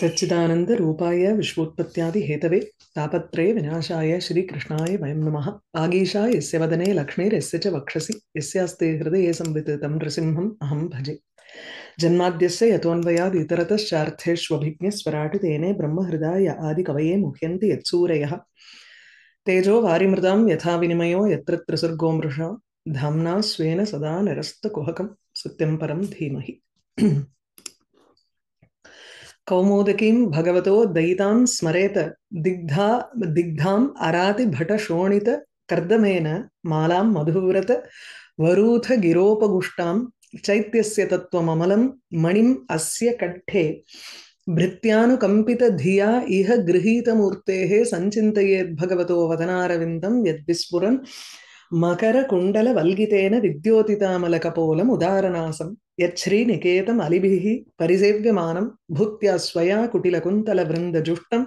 சச்சிதானந்த ரூபாய விஸ்வோத்பத்தியாதி ஹேதவே தாபத்ரே விநாசாய ஸ்ரீகிருஷ்ணாய வயம் நம ஆகீஷா எஸ்ய வதனே லக்ஷ்மீர் எஸ்ய ச வக்ஷசி எஸ்யாஸ்தே ஹிருதயே சம்விதிதம் நிருசிம்ஹம் அஹம் பஜே ஜன்மாத்தியஸ்ய யதோன்வயாத் இதரதச்சார்த்தேஷ்வபிஜஸ்வராட் தேனே பிரம்மஹிருதாய ஆதி கவயே முஹ்யந்தி யத்சூரயः தேஜோ வாரிமிருதாம் யதா வினிமயோ யத்ர த்ரிசுர்கோ மிருஷா தாம்னா ஸ்வேன சதா நிரஸ்த குஹகம் சத்யம் பரம் தீமஹி कौमोदकीं भगवतो दयितां स्मरेत दिग्धा दिग्धाम् अरातिभटशोणित कर्दमेन मालां मधुव्रत वरूथ गिरोपगुष्टां चैत्यस्य तत्त्वममलं मणिम् अस्य कण्ठे भृत्यानुकम्पितधिया इह गृहीतमूर्तेः सञ्चिन्तयेद्भगवतो वदनारविन्दं यद्विस्फुरन् मकरकुण्डलवल्गितेन विद्योतितामलकपोलम् उदारनासम् யத் நிகேதம் அலிபிகி பரிசேவியமானம் பூத்யா ஸ்வயா குட்டில குந்தல விருந்த ஜுஷ்டம்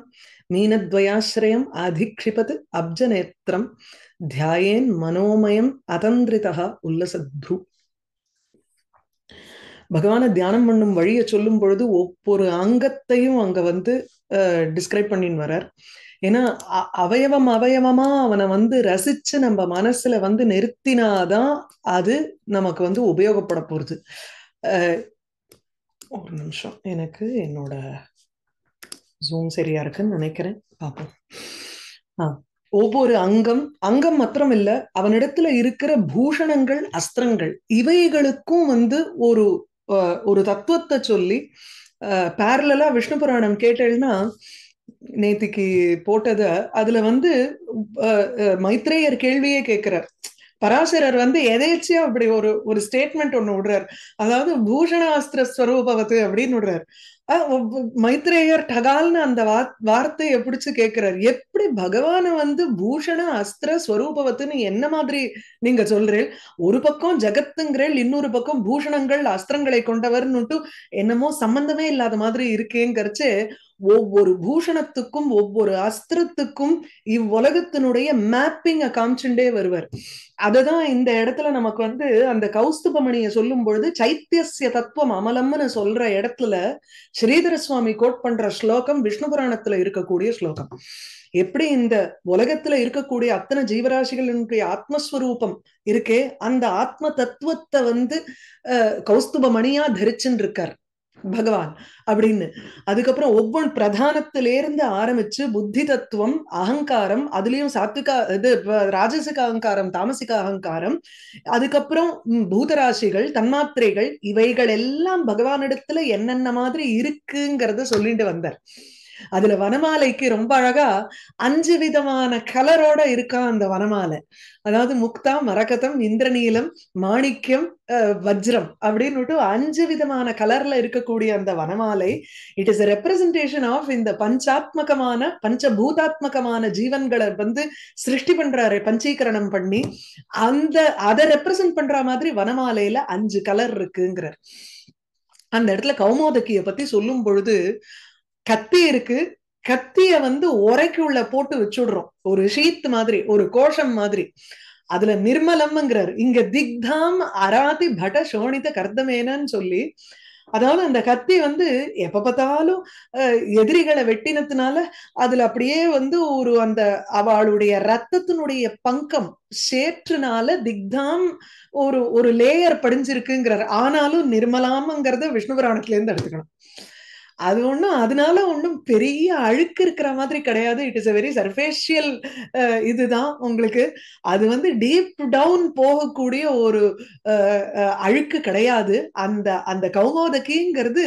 மீனத்வயாசிரயம் அதிக்ஷிபத் அப்ஜநேத்திரம் தியாயேன் மனோமயம் அதந்திரிதா உல்லசத்ரு பகவானை தியானம் பண்ணும் வழியை சொல்லும் பொழுது ஒவ்வொரு அங்கத்தையும் அங்க வந்து டிஸ்கிரைப் பண்ணின்னு வரார் ஏன்னா அவயவம் அவயவமா அவனை வந்து ரசிச்சு நம்ம மனசுல வந்து நிறுத்தினாதான் அது நமக்கு வந்து உபயோகப்பட போறது ஒரு நிமிஷம் எனக்கு என்னோட ஜூம் சரியா இருக்குன்னு நினைக்கிறேன் பார்ப்போம் ஆஹ் ஒவ்வொரு அங்கம் அங்கம் மாத்திரம் இல்ல அவனிடத்துல இருக்கிற பூஷணங்கள் அஸ்திரங்கள் இவைகளுக்கும் வந்து ஒரு ஒரு தத்துவத்தை சொல்லி பேரலா விஷ்ணு புராணம் கேட்டேன்னா நேத்திக்கு போட்டத அதுல வந்து மைத்ரேயர் கேள்வியே கேட்கிறார் பராசரர் வந்து எதேச்சியா அப்படி ஒரு ஒரு ஸ்டேட்மெண்ட் ஒண்ணு விடுறாரு அதாவது பூஷணாஸ்திர ஸ்வரூபவத்து அப்படின்னு விடுறாரு மைத்ரேயர் டகால்னு அந்த வார்த்தையை பிடிச்சு கேட்கிறார் எப்படி பகவான வந்து பூஷண அஸ்திர ஸ்வரூபவத்துன்னு என்ன மாதிரி நீங்க சொல்றேன் ஒரு பக்கம் ஜகத்துங்கிறேள் இன்னொரு பக்கம் பூஷணங்கள் அஸ்திரங்களை கொண்டவர்னுட்டு என்னமோ சம்பந்தமே இல்லாத மாதிரி இருக்கேங்கிறச்சு ஒவ்வொரு பூஷணத்துக்கும் ஒவ்வொரு அஸ்திரத்துக்கும் இவ்வுலகத்தினுடைய மேப்பிங்க காமிச்சுட்டே வருவர் அததான் இந்த இடத்துல நமக்கு வந்து அந்த கௌஸ்துபமணிய சொல்லும் பொழுது சைத்தியசிய தத்துவம் அமலம்னு சொல்ற இடத்துல ஸ்ரீதர சுவாமி கோட் பண்ற ஸ்லோகம் விஷ்ணு புராணத்துல இருக்கக்கூடிய ஸ்லோகம் எப்படி இந்த உலகத்துல இருக்கக்கூடிய அத்தனை ஜீவராசிகளினுடைய ஆத்மஸ்வரூபம் இருக்கே அந்த ஆத்ம தத்துவத்தை வந்து கௌஸ்துப மணியா தரிச்சுன்னு இருக்கார் பகவான் அப்படின்னு அதுக்கப்புறம் ஒவ்வொரு பிரதானத்திலேருந்து ஆரம்பிச்சு புத்தி தத்துவம் அகங்காரம் அதுலயும் சாத்விகா இது ராஜசிக அகங்காரம் தாமசிக அகங்காரம் அதுக்கப்புறம் பூதராசிகள் தன்மாத்திரைகள் இவைகள் எல்லாம் பகவானிடத்துல என்னென்ன மாதிரி இருக்குங்கிறத சொல்லிட்டு வந்தார் அதுல வனமாலைக்கு ரொம்ப அழகா அஞ்சு விதமான கலரோட இருக்கான் அந்த வனமாலை அதாவது முக்தா மரகதம் இந்திரநீலம் மாணிக்கம் வஜ்ரம் அப்படின்னுட்டு அஞ்சு விதமான கலர்ல இருக்கக்கூடிய அந்த வனமாலை இட் இஸ் ரெப்ரசன்டேஷன் ஆஃப் இந்த பஞ்சாத்மகமான பஞ்சபூதாத்மகமான ஜீவன்களை வந்து சிருஷ்டி பண்றாரு பஞ்சீகரணம் பண்ணி அந்த அதை ரெப்ரசன்ட் பண்ற மாதிரி வனமாலையில அஞ்சு கலர் இருக்குங்கிறார் அந்த இடத்துல கௌமோதக்கிய பத்தி சொல்லும் பொழுது கத்தி இருக்கு கத்திய வந்து உரைக்குள்ள போட்டு வச்சுடுறோம் ஒரு ஷீத் மாதிரி ஒரு கோஷம் மாதிரி அதுல நிர்மலம்ங்கிறார் இங்க திக்தாம் அராதி பட சோனித கர்த்தமேனன்னு சொல்லி அதாவது அந்த கத்தி வந்து எப்ப பார்த்தாலும் எதிரிகளை வெட்டினத்துனால அதுல அப்படியே வந்து ஒரு அந்த அவளுடைய ரத்தத்தினுடைய பங்கம் சேற்றுனால திக்தாம் ஒரு ஒரு லேயர் படிஞ்சிருக்குங்கிறார் ஆனாலும் நிர்மலாமங்கிறத விஷ்ணு புராணத்துல இருந்து எடுத்துக்கணும் அது ஒன்றும் அதனால ஒன்றும் பெரிய அழுக்கு இருக்கிற மாதிரி கிடையாது it is a very superficial இதுதான் உங்களுக்கு அது வந்து டீப் டவுன் போகக்கூடிய ஒரு அழுக்கு கிடையாது அந்த அந்த கௌமோதகிங்கிறது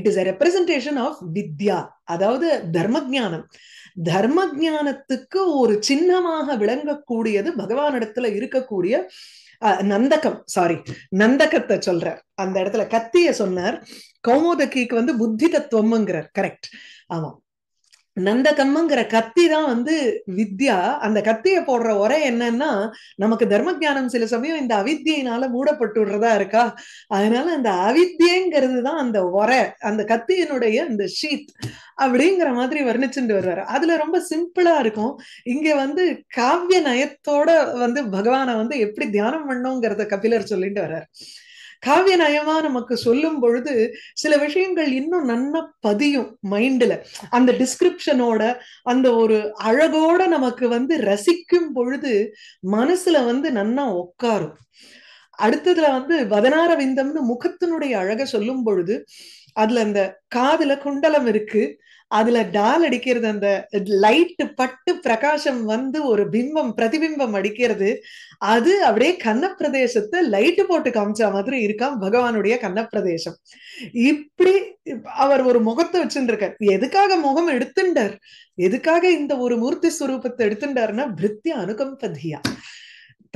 it is a representation of வித்யா அதாவது தர்ம ஜானம் தர்ம ஜானத்துக்கு ஒரு சின்னமாக விளங்கக்கூடியது பகவானிடத்துல இருக்கக்கூடிய நந்தகம் சாரி நந்தகத்தை சொல்ற அந்த இடத்துல கத்திய சொன்னார் கௌமோதகிக்கு வந்து புத்தி தத்துவம்ங்கிறார் கரெக்ட் ஆமா நந்த கண்மங்கிற கத்தி தான் வந்து வித்யா அந்த கத்தியை போடுற ஒரே என்னன்னா நமக்கு தர்ம ஜானம் சில சமயம் இந்த அவித்தியினால மூடப்பட்டுடுறதா இருக்கா அதனால அந்த அவித்தியங்கிறது தான் அந்த ஒரை அந்த கத்தியினுடைய அந்த ஷீத் அப்படிங்கிற மாதிரி வர்ணிச்சுட்டு வருவாரு அதுல ரொம்ப சிம்பிளா இருக்கும் இங்க வந்து காவிய நயத்தோட வந்து பகவானை வந்து எப்படி தியானம் பண்ணோங்கிறத கபிலர் சொல்லிட்டு வர்றாரு காவிய நயமா நமக்கு சொல்லும் பொழுது சில விஷயங்கள் இன்னும் நன்னா பதியும் மைண்ட்ல அந்த டிஸ்கிரிப்ஷனோட அந்த ஒரு அழகோட நமக்கு வந்து ரசிக்கும் பொழுது மனசுல வந்து நன்னா உட்காரும் அடுத்ததுல வந்து வதனார விந்தம்னு முகத்தினுடைய அழக சொல்லும் பொழுது அதுல அந்த காதுல குண்டலம் இருக்கு அதுல டால் அடிக்கிறது அந்த லைட் பட்டு பிரகாசம் வந்து ஒரு பிம்பம் பிரதிபிம்பம் அடிக்கிறது அது அப்படியே கன்னப்பிரதேசத்தை லைட்டு போட்டு காமிச்ச மாதிரி இருக்கான் பகவானுடைய கன்னப்பிரதேசம் இப்படி அவர் ஒரு முகத்தை வச்சுருக்கார் எதுக்காக முகம் எடுத்துண்டார் எதுக்காக இந்த ஒரு மூர்த்தி சுரூபத்தை எடுத்துட்டாருன்னா பிரித்தி அனுகம்பதியா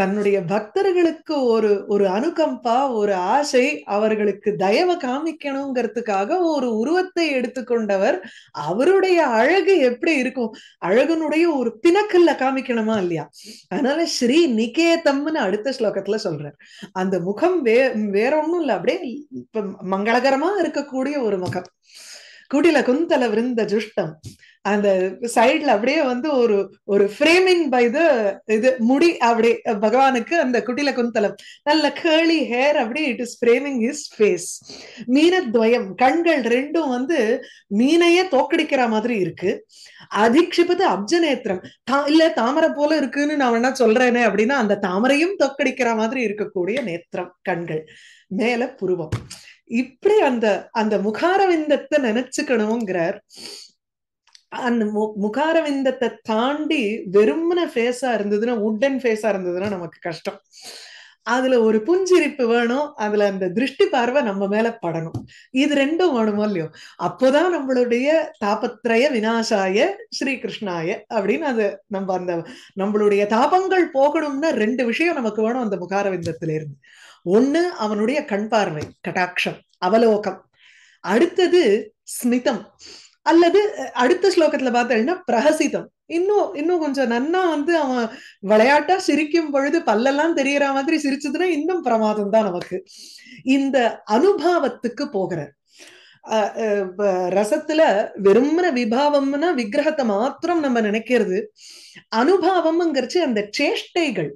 தன்னுடைய பக்தர்களுக்கு ஒரு ஒரு அனுகம்பா ஒரு ஆசை அவர்களுக்கு தயவை காமிக்கணுங்கிறதுக்காக ஒரு உருவத்தை எடுத்துக்கொண்டவர் அவருடைய அழகு எப்படி இருக்கும் அழகனுடைய ஒரு பிணக்கல்ல காமிக்கணுமா இல்லையா அதனால ஸ்ரீ நிகேதம்னு அடுத்த ஸ்லோகத்துல சொல்றார் அந்த முகம் வே வேற ஒண்ணும் இல்லை அப்படியே இப்ப மங்களகரமா இருக்கக்கூடிய ஒரு முகம் குடில குந்தல விருந்த ஜுஷ்டம் அந்த சைட்ல அப்படியே வந்து ஒரு ஒரு ஃப்ரேமிங் பை இது இது முடி அப்படியே பகவானுக்கு அந்த குட்டில குந்தலம் நல்ல கேர்லி ஹேர் அப்படியே it is framing his face மீனத்வயம் கண்கள் ரெண்டும் வந்து மீனையே தோக்கடிக்கிற மாதிரி இருக்கு அதிக்ஷிபது அப்ஜநேத்திரம் தா இல்ல தாமரை போல இருக்குன்னு நான் என்ன சொல்றேனே அப்படின்னா அந்த தாமரையும் தோக்கடிக்கிற மாதிரி இருக்கக்கூடிய நேத்திரம் கண்கள் மேல புருவம் இப்படி அந்த அந்த முகாரவிந்தத்தை நினைச்சுக்கணுங்கிறார் அந்த முகாரவிந்தத்தை தாண்டி வெறும்ன ஃபேஸா இருந்ததுன்னா உட்டன் ஃபேஸா இருந்ததுன்னா நமக்கு கஷ்டம் அதுல ஒரு புஞ்சிரிப்பு வேணும் அதுல அந்த திருஷ்டி பார்வை நம்ம மேல படணும் இது ரெண்டும் வேணுமோ இல்லையோ அப்போதான் நம்மளுடைய தாபத்திரய வினாசாய ஸ்ரீ கிருஷ்ணாய அப்படின்னு அது நம்ம அந்த நம்மளுடைய தாபங்கள் போகணும்னா ரெண்டு விஷயம் நமக்கு வேணும் அந்த முகாரவிந்தத்துல இருந்து ஒண்ணு அவனுடைய கண் பார்வை கட்டாட்சம் அவலோகம் அடுத்தது ஸ்மிதம் அல்லது அடுத்த ஸ்லோகத்துல பார்த்தேன்னா பிரகசிதம் இன்னும் இன்னும் கொஞ்சம் நன்னா வந்து அவன் விளையாட்டா சிரிக்கும் பொழுது பல்லெல்லாம் தெரியற மாதிரி சிரிச்சதுன்னா இன்னும் பிரமாதம் தான் நமக்கு இந்த அனுபவத்துக்கு போகிற ரசத்துல வெறும்ன விபாவம்னா விக்கிரகத்தை மாத்திரம் நம்ம நினைக்கிறது அனுபவம்ங்கிறச்சு அந்த சேஷ்டைகள்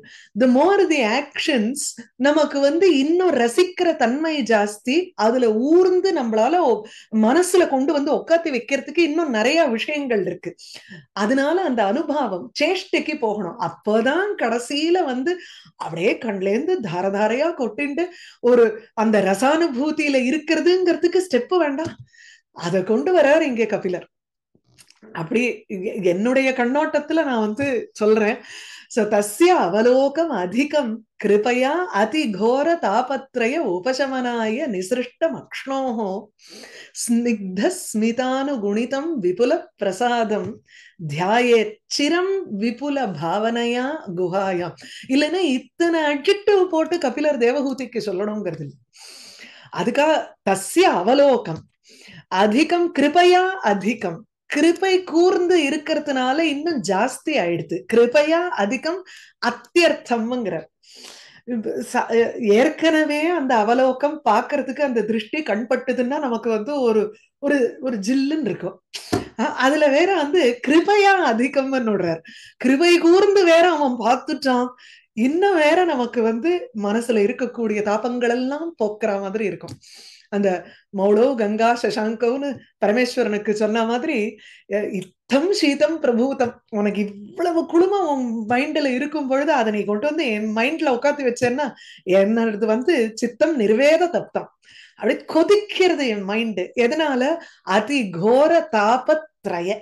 தி மோர் தி ஆக்ஷன்ஸ் நமக்கு வந்து இன்னும் ரசிக்கிற தன்மை ஜாஸ்தி அதுல ஊர்ந்து நம்மளால மனசுல கொண்டு வந்து உட்காந்து வைக்கிறதுக்கு இன்னும் நிறைய விஷயங்கள் இருக்கு அதனால அந்த அனுபவம் சேஷ்டைக்கு போகணும் அப்பதான் கடைசியில வந்து அப்படியே கண்லேருந்து தாரதாரையா கொட்டிண்டு ஒரு அந்த ரசானுபூதியில இருக்கிறதுங்கிறதுக்கு ஸ்டெப் வேண்டாம் அதை கொண்டு வர்றாரு இங்கே கபிலர் அப்படி என்னுடைய கண்ணோட்டத்துல நான் வந்து சொல்றேன் சோ தஸ்ய அவலோகம் அதிகம் கிருபையா அதி கோர தாபத்ரய உபசமனாய நிசிருஷ்ட அக்ஷ்ணோஹோ ஸ்னிக்த குணிதம் விபுல பிரசாதம் தியாயே சிரம் விபுல பாவனையா குஹாயாம் இல்லைன்னா இத்தனை அட்ஜெக்டிவ் போட்டு கபிலர் தேவஹூதிக்கு சொல்லணுங்கிறது அதுக்காக தஸ்ய அவலோகம் அதிகம் கிருபையா அதிகம் கிருபை கூர்ந்து இருக்கிறதுனால இன்னும் ஜாஸ்தி ஆயிடுது கிருபையா அதிகம் அத்தியர்த்தம்ங்கிற ஏற்கனவே அந்த அவலோக்கம் பாக்குறதுக்கு அந்த திருஷ்டி கண்பட்டுதுன்னா நமக்கு வந்து ஒரு ஒரு ஒரு ஜில்லுன்னு இருக்கும் அதுல வேற வந்து கிருபையா அதிகம்னு விடுறார் கிருபை கூர்ந்து வேற அவன் பார்த்துட்டான் இன்னும் வேற நமக்கு வந்து மனசுல இருக்கக்கூடிய தாபங்கள் எல்லாம் போக்குற மாதிரி இருக்கும் அந்த மௌளோ கங்கா சசாங்கோன்னு பரமேஸ்வரனுக்கு சொன்ன மாதிரி இத்தம் சீதம் பிரபூதம் உனக்கு இவ்வளவு குழுமம் உன் மைண்டில் இருக்கும் பொழுது அதை நீ கொண்டு வந்து என் மைண்ட்ல உட்காந்து வச்சேன்னா என்னது வந்து சித்தம் நிர்வேத தப்தம் அப்படி கொதிக்கிறது என் மைண்டு எதனால அதி கோர தாபத்ரய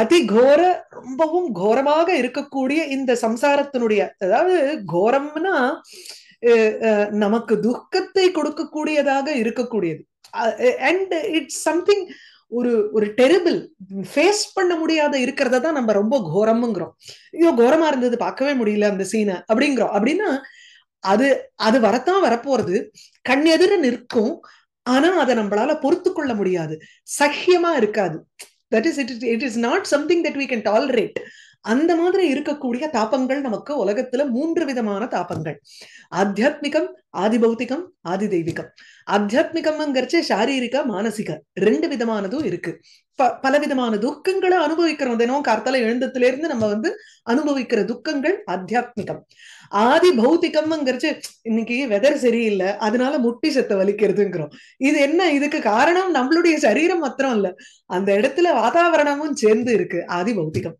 அதிகோர ரொம்பவும் கோரமாக இருக்கக்கூடிய இந்த சம்சாரத்தினுடைய அதாவது கோரம்னா நமக்கு துக்கத்தை கொடுக்கக்கூடியதாக இருக்கக்கூடியது அண்ட் இட்ஸ் சம்திங் ஒரு ஒரு டெரிபிள் ஃபேஸ் பண்ண முடியாத இருக்கிறத தான் நம்ம ரொம்ப கோரம்ங்கிறோம் ஐயோ கோரமா இருந்தது பார்க்கவே முடியல அந்த சீனை அப்படிங்கிறோம் அப்படின்னா அது அது வரத்தான் வரப்போறது கண் எதிர நிற்கும் ஆனா அதை நம்மளால பொறுத்து கொள்ள முடியாது சகியமா இருக்காது that is it it is not something that we can tolerate அந்த மாதிரி இருக்கக்கூடிய தாபங்கள் நமக்கு உலகத்துல மூன்று விதமான தாபங்கள் ஆத்தியாத்மிகம் ஆதி பௌத்திகம் ஆதி தெய்வீகம் ஆத்தியாத்மிகம்ங்கிறச்சு சாரீரிக மானசிக ரெண்டு விதமானதும் இருக்கு ப பலவிதமான துக்கங்களை அனுபவிக்கிறோம் தினம் கார்த்தால எழுந்ததுல இருந்து நம்ம வந்து அனுபவிக்கிற துக்கங்கள் ஆத்தியாத்மிகம் ஆதி பௌத்திகம்ங்கிறச்சு இன்னைக்கு வெதர் சரியில்லை அதனால முட்டி செத்த வலிக்கிறதுங்கிறோம் இது என்ன இதுக்கு காரணம் நம்மளுடைய சரீரம் மாத்திரம் இல்ல அந்த இடத்துல வாதாவரணமும் சேர்ந்து இருக்கு ஆதி பௌத்திகம்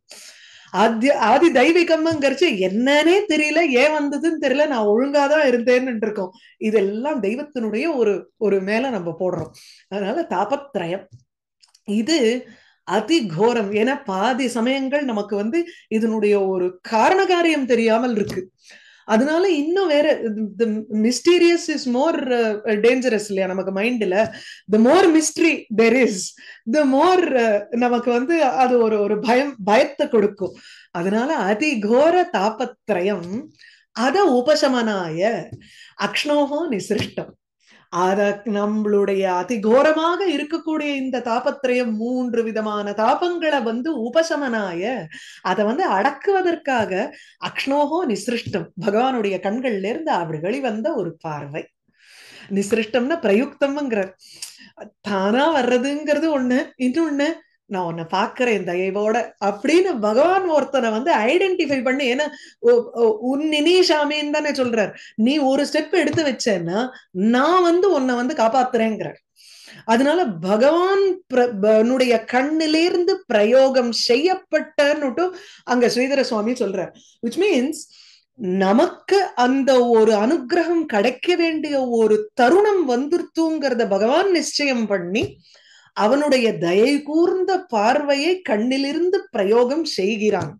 ஆதி ஆதி தெய்வீகம்ங்கிறச்சு என்னன்னே தெரியல ஏன் வந்ததுன்னு தெரியல நான் ஒழுங்காதான் இருந்தேன்னு இருக்கோம் இதெல்லாம் தெய்வத்தினுடைய ஒரு ஒரு மேல நம்ம போடுறோம் அதனால தாபத்ரயம் இது அதி கோரம் ஏன்னா பாதி சமயங்கள் நமக்கு வந்து இதனுடைய ஒரு காரண காரியம் தெரியாமல் இருக்கு அதனால இன்னும் வேற மிஸ்டீரியஸ் இஸ் மோர் டேஞ்சரஸ் இல்லையா நமக்கு மைண்ட்ல the more mystery there is the more நமக்கு வந்து அது ஒரு ஒரு பயம் பயத்தை கொடுக்கும் அதனால அதிகோர தாபத்திரயம் அத உபசமனாய அக்ஷ்ணோகோ நிசிருஷ்டம் அத நம்மளுடைய அதிகோரமாக இருக்கக்கூடிய இந்த தாபத்திரயம் மூன்று விதமான தாபங்களை வந்து உபசமனாய அதை வந்து அடக்குவதற்காக அக்ஷ்ணோகோ நிசிருஷ்டம் பகவானுடைய கண்கள்ல இருந்து அவர் வெளிவந்த ஒரு பார்வை நிசிருஷ்டம்னா பிரயுக்தம்ங்கிற தானா வர்றதுங்கிறது ஒண்ணு இன்னொன்னு நான் உன்னை பாக்குறேன் தயவோட அப்படின்னு பகவான் ஒருத்தனை வந்து ஐடென்டிஃபை பண்ணி ஏன்னா உன்னினி சாமின்னு தானே சொல்றார் நீ ஒரு ஸ்டெப் எடுத்து வச்சேன்னா நான் வந்து உன்னை வந்து காப்பாத்துறேங்கிறார் அதனால பகவான் கண்ணிலிருந்து பிரயோகம் செய்யப்பட்டன்னுட்டு அங்க ஸ்ரீதர சுவாமி சொல்றார் விச் மீன்ஸ் நமக்கு அந்த ஒரு அனுகிரகம் கிடைக்க வேண்டிய ஒரு தருணம் வந்துருத்துங்கிறத பகவான் நிச்சயம் பண்ணி அவனுடைய தயை கூர்ந்த பார்வையை கண்ணிலிருந்து பிரயோகம் செய்கிறான்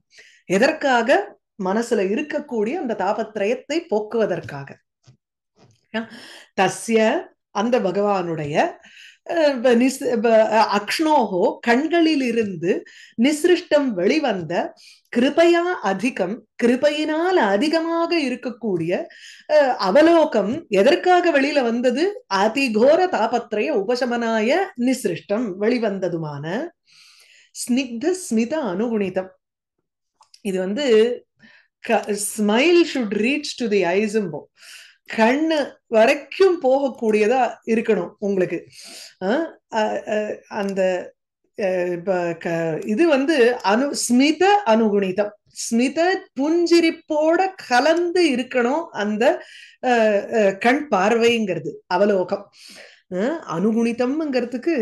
எதற்காக மனசுல இருக்கக்கூடிய அந்த தாபத்திரயத்தை போக்குவதற்காக தஸ்ய அந்த பகவானுடைய அக்ஷ்ணோகோ கண்களிலிருந்து நிசிருஷ்டம் வெளிவந்த கிருபையா அதிகம் கிருபையினால் அதிகமாக இருக்கக்கூடிய அவலோகம் எதற்காக வெளியில வந்தது அதிகோர தாபத்திரைய உபசமனாய நிசிருஷ்டம் வெளிவந்ததுமான ஸ்னிக்த ஸ்மித அனுகுணிதம் இது வந்து smile should reach to the ஐஸும்போ கண்ணு வரைக்கும் போகக்கூடியதா இருக்கணும் உங்களுக்கு அந்த இது வந்து அனு ஸ்மித அனுகுணிதம் ஸ்மித புஞ்சிரிப்போட கலந்து இருக்கணும் அந்த கண் பார்வைங்கிறது அவலோகம் அனுகுணிதம்ங்கிறதுக்கு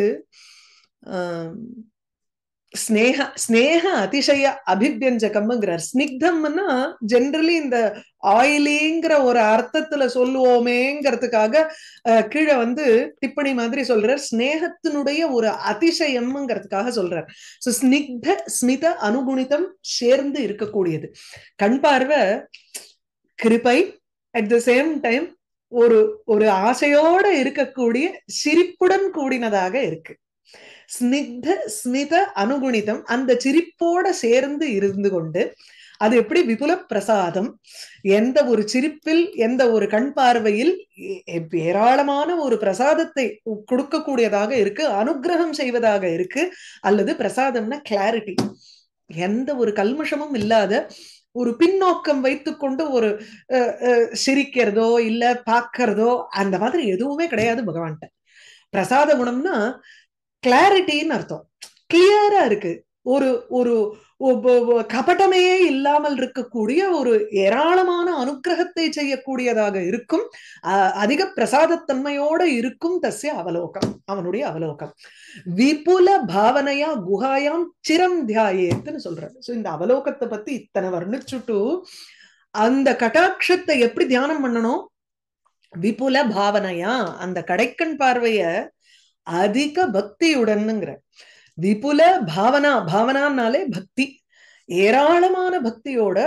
ஸ்னேக ஸ்னேக அதிசய அபிவியஞ்சகம்ங்கிறார் ஸ்னிக்தம்னா ஜென்ரலி இந்த ஆயிலிங்கிற ஒரு அர்த்தத்துல சொல்லுவோமேங்கிறதுக்காக கீழே வந்து டிப்பணி மாதிரி சொல்றார் ஸ்னேகத்தினுடைய ஒரு அதிசயம்ங்கிறதுக்காக சொல்றார் ஸோ ஸ்னிக்த ஸ்மித அனுகுணிதம் சேர்ந்து இருக்கக்கூடியது கண் பார்வை கிருபை அட் த சேம் டைம் ஒரு ஒரு ஆசையோட இருக்கக்கூடிய சிரிப்புடன் கூடினதாக இருக்கு ஸ்னித ஸ்மித அனுகுணிதம் அந்த சிரிப்போட சேர்ந்து இருந்து கொண்டு அது எப்படி விபுல பிரசாதம் எந்த ஒரு சிரிப்பில் எந்த ஒரு கண் பார்வையில் ஏராளமான ஒரு பிரசாதத்தை கொடுக்கக்கூடியதாக இருக்கு அனுகிரகம் செய்வதாக இருக்கு அல்லது பிரசாதம்னா கிளாரிட்டி எந்த ஒரு கல்மஷமும் இல்லாத ஒரு பின்னோக்கம் வைத்துக்கொண்டு ஒரு சிரிக்கிறதோ இல்ல பாக்குறதோ அந்த மாதிரி எதுவுமே கிடையாது பகவான்கிட்ட பிரசாத குணம்னா கிளாரிட்டின்னு அர்த்தம் கிளியரா இருக்கு ஒரு ஒரு கபட்டமே இல்லாமல் இருக்கக்கூடிய ஒரு ஏராளமான அனுக்கிரகத்தை செய்யக்கூடியதாக இருக்கும் அதிக பிரசாதத்தன்மையோட இருக்கும் தசிய அவலோகம் அவனுடைய அவலோகம் விபுல பாவனையா குகாயாம் சிரம் தியாயேத்துன்னு சொல்றாரு சோ இந்த அவலோகத்தை பத்தி இத்தனை வர்ணிச்சுட்டு அந்த கட்டாட்சத்தை எப்படி தியானம் பண்ணணும் விபுல பாவனையா அந்த கடைக்கண் பார்வைய அதிக பக்தியுடன்னுங்கிற விபுல பாவனா பாவனான்னாலே பக்தி ஏராளமான பக்தியோட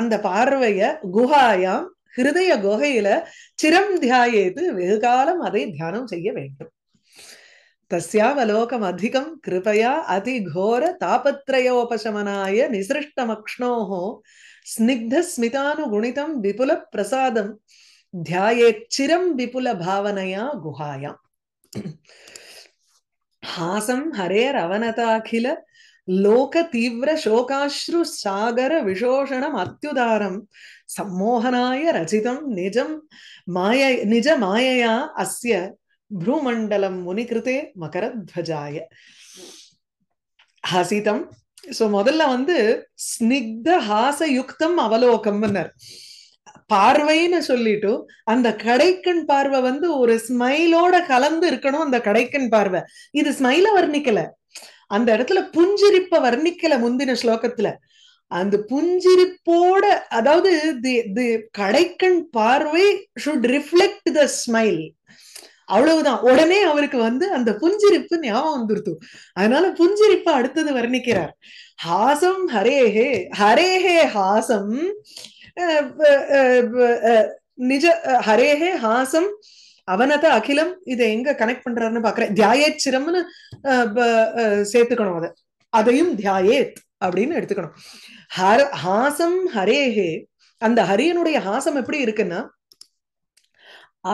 அந்த பார்வைய குஹாயாம் ஹிருதய குகையில சிரம் தியாயேது வெகு காலம் அதை தியானம் செய்ய வேண்டும் தஸ்யாவலோகம் அதிகம் கிருபயா அதிகோர தாபத்ரயோபசமனாய ஸ்மிதானு குணிதம் விபுல பிரசாதம் தியாயேச்சிரம் விபுல பாவனையா குஹாயாம் ஹாசம் ஹரேர் அவனதாகில லோக தீவிர சோகாஸ்ரு சாகர விஷோஷணம் அத்தியுதாரம் சம்மோகனாய ரச்சிதம் நிஜம் மாய நிஜ மாயையா அஸ்ய ப்ரூமண்டலம் முனிகிருதே மகரத்வஜாய ஹசிதம் சோ முதல்ல வந்து ஸ்னிக்த ஹாசயுக்தம் அவலோகம் பார்வைன்னு சொல்லிட்டும் அந்த கடைக்கண் பார்வை வந்து ஒரு ஸ்மைலோட கலந்து இருக்கணும் அந்த கடைக்கண் பார்வை இது ஸ்மைல வர்ணிக்கல அந்த இடத்துல புஞ்சிரிப்ப வர்ணிக்கல முந்தின ஸ்லோகத்துல அந்த புஞ்சிரிப்போட அதாவது தி தி கடைக்கண் பார்வை ஷுட் ரிஃப்ளெக்ட் த ஸ்மைல் அவ்வளவுதான் உடனே அவருக்கு வந்து அந்த புஞ்சிரிப்பு ஞாபகம் வந்துருத்து அதனால புஞ்சிரிப்ப அடுத்தது வர்ணிக்கிறார் ஹாசம் ஹரேஹே ஹரேஹே ஹாசம் நிஜ ஹரேஹே ஹாசம் அவனத அகிலம் இதை எங்க கனெக்ட் பண்றாருன்னு பாக்குறேன் தியாயே சிரம்னு சேர்த்துக்கணும் அதை அதையும் தியாயேத் அப்படின்னு எடுத்துக்கணும் ஹர ஹாசம் ஹரேஹே அந்த ஹரியனுடைய ஹாசம் எப்படி இருக்குன்னா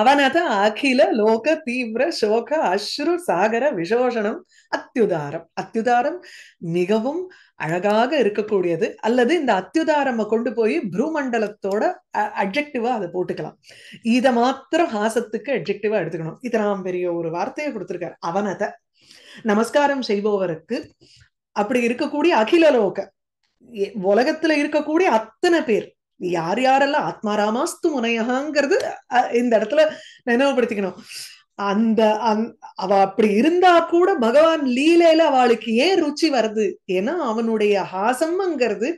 அவனத அகில லோக தீவிர சோக அஸ்ரு சாகர விசோஷனம் அத்தியுதாரம் அத்தியுதாரம் மிகவும் அழகாக இருக்கக்கூடியது அல்லது இந்த அத்தியுதாரம் கொண்டு போய் ப்ரூமண்டலத்தோட அப்ஜெக்டிவா அதை போட்டுக்கலாம் இதை மாத்திரம் ஹாசத்துக்கு அப்ஜெக்டிவா எடுத்துக்கணும் இது நாம் பெரிய ஒரு வார்த்தையை கொடுத்திருக்காரு அவனத நமஸ்காரம் செய்பவருக்கு அப்படி இருக்கக்கூடிய அகில லோக உலகத்துல இருக்கக்கூடிய அத்தனை பேர் யார் யாரெல்லாம் ஆத்மாராமாஸ்து முனையகாங்கிறது இந்த இடத்துல நினைவுபடுத்திக்கணும் அந்த அவ அப்படி இருந்தா கூட பகவான் லீலையில அவளுக்கு ஏன் ருச்சி வருது ஏன்னா அவனுடைய ஹாசம்ங்கிறது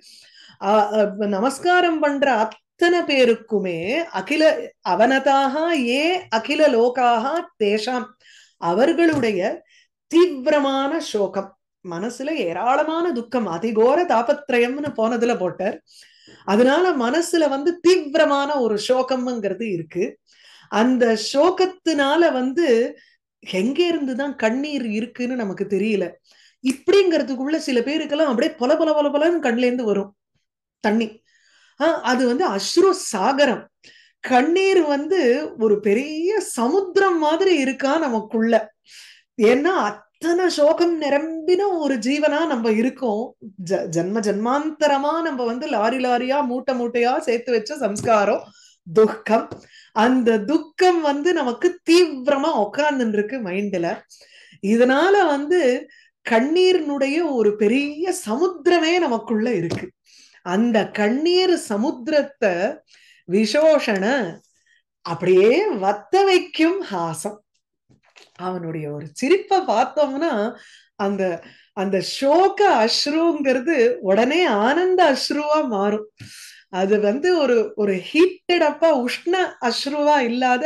நமஸ்காரம் பண்ற அத்தனை பேருக்குமே அகில அவனதாக ஏ அகில லோக்காக தேஷாம் அவர்களுடைய தீவிரமான சோகம் மனசுல ஏராளமான துக்கம் அதிகோர தாபத்திரயம்னு போனதுல போட்டார் அதனால மனசுல வந்து தீவிரமான ஒரு சோகம்ங்கிறது இருக்கு அந்த சோகத்தினால வந்து எங்க இருந்துதான் கண்ணீர் இருக்குன்னு நமக்கு தெரியல இப்படிங்கிறதுக்குள்ள சில பேருக்கெல்லாம் அப்படியே பல பல பல பலன்னு கண்ல இருந்து வரும் தண்ணி ஆஹ் அது வந்து அஸ்ரு சாகரம் கண்ணீர் வந்து ஒரு பெரிய சமுத்திரம் மாதிரி இருக்கா நமக்குள்ள ஏன்னா அத்தனை சோகம் நிரம்பின ஒரு ஜீவனா நம்ம இருக்கோம் ஜ ஜன்ம ஜன்மாந்தரமா நம்ம வந்து லாரி லாரியா மூட்டை மூட்டையா சேர்த்து வச்ச சம்ஸ்காரம் துக்கம் அந்த துக்கம் வந்து நமக்கு தீவிரமா உட்கார்ந்துட்டு இருக்கு மைண்ட்ல இதனால வந்து கண்ணீர்னுடைய ஒரு பெரிய சமுத்திரமே நமக்குள்ள இருக்கு அந்த கண்ணீர் சமுத்திரத்தை விசோஷன அப்படியே வத்த வைக்கும் ஹாசம் அவனுடைய ஒரு சிரிப்பை பார்த்தோம்னா அந்த அந்த சோக அஸ்ருங்கிறது உடனே ஆனந்த அஸ்ருவா மாறும் அது வந்து ஒரு ஒரு ஹீட்டடப்பா உஷ்ண அஸ்ருவா இல்லாத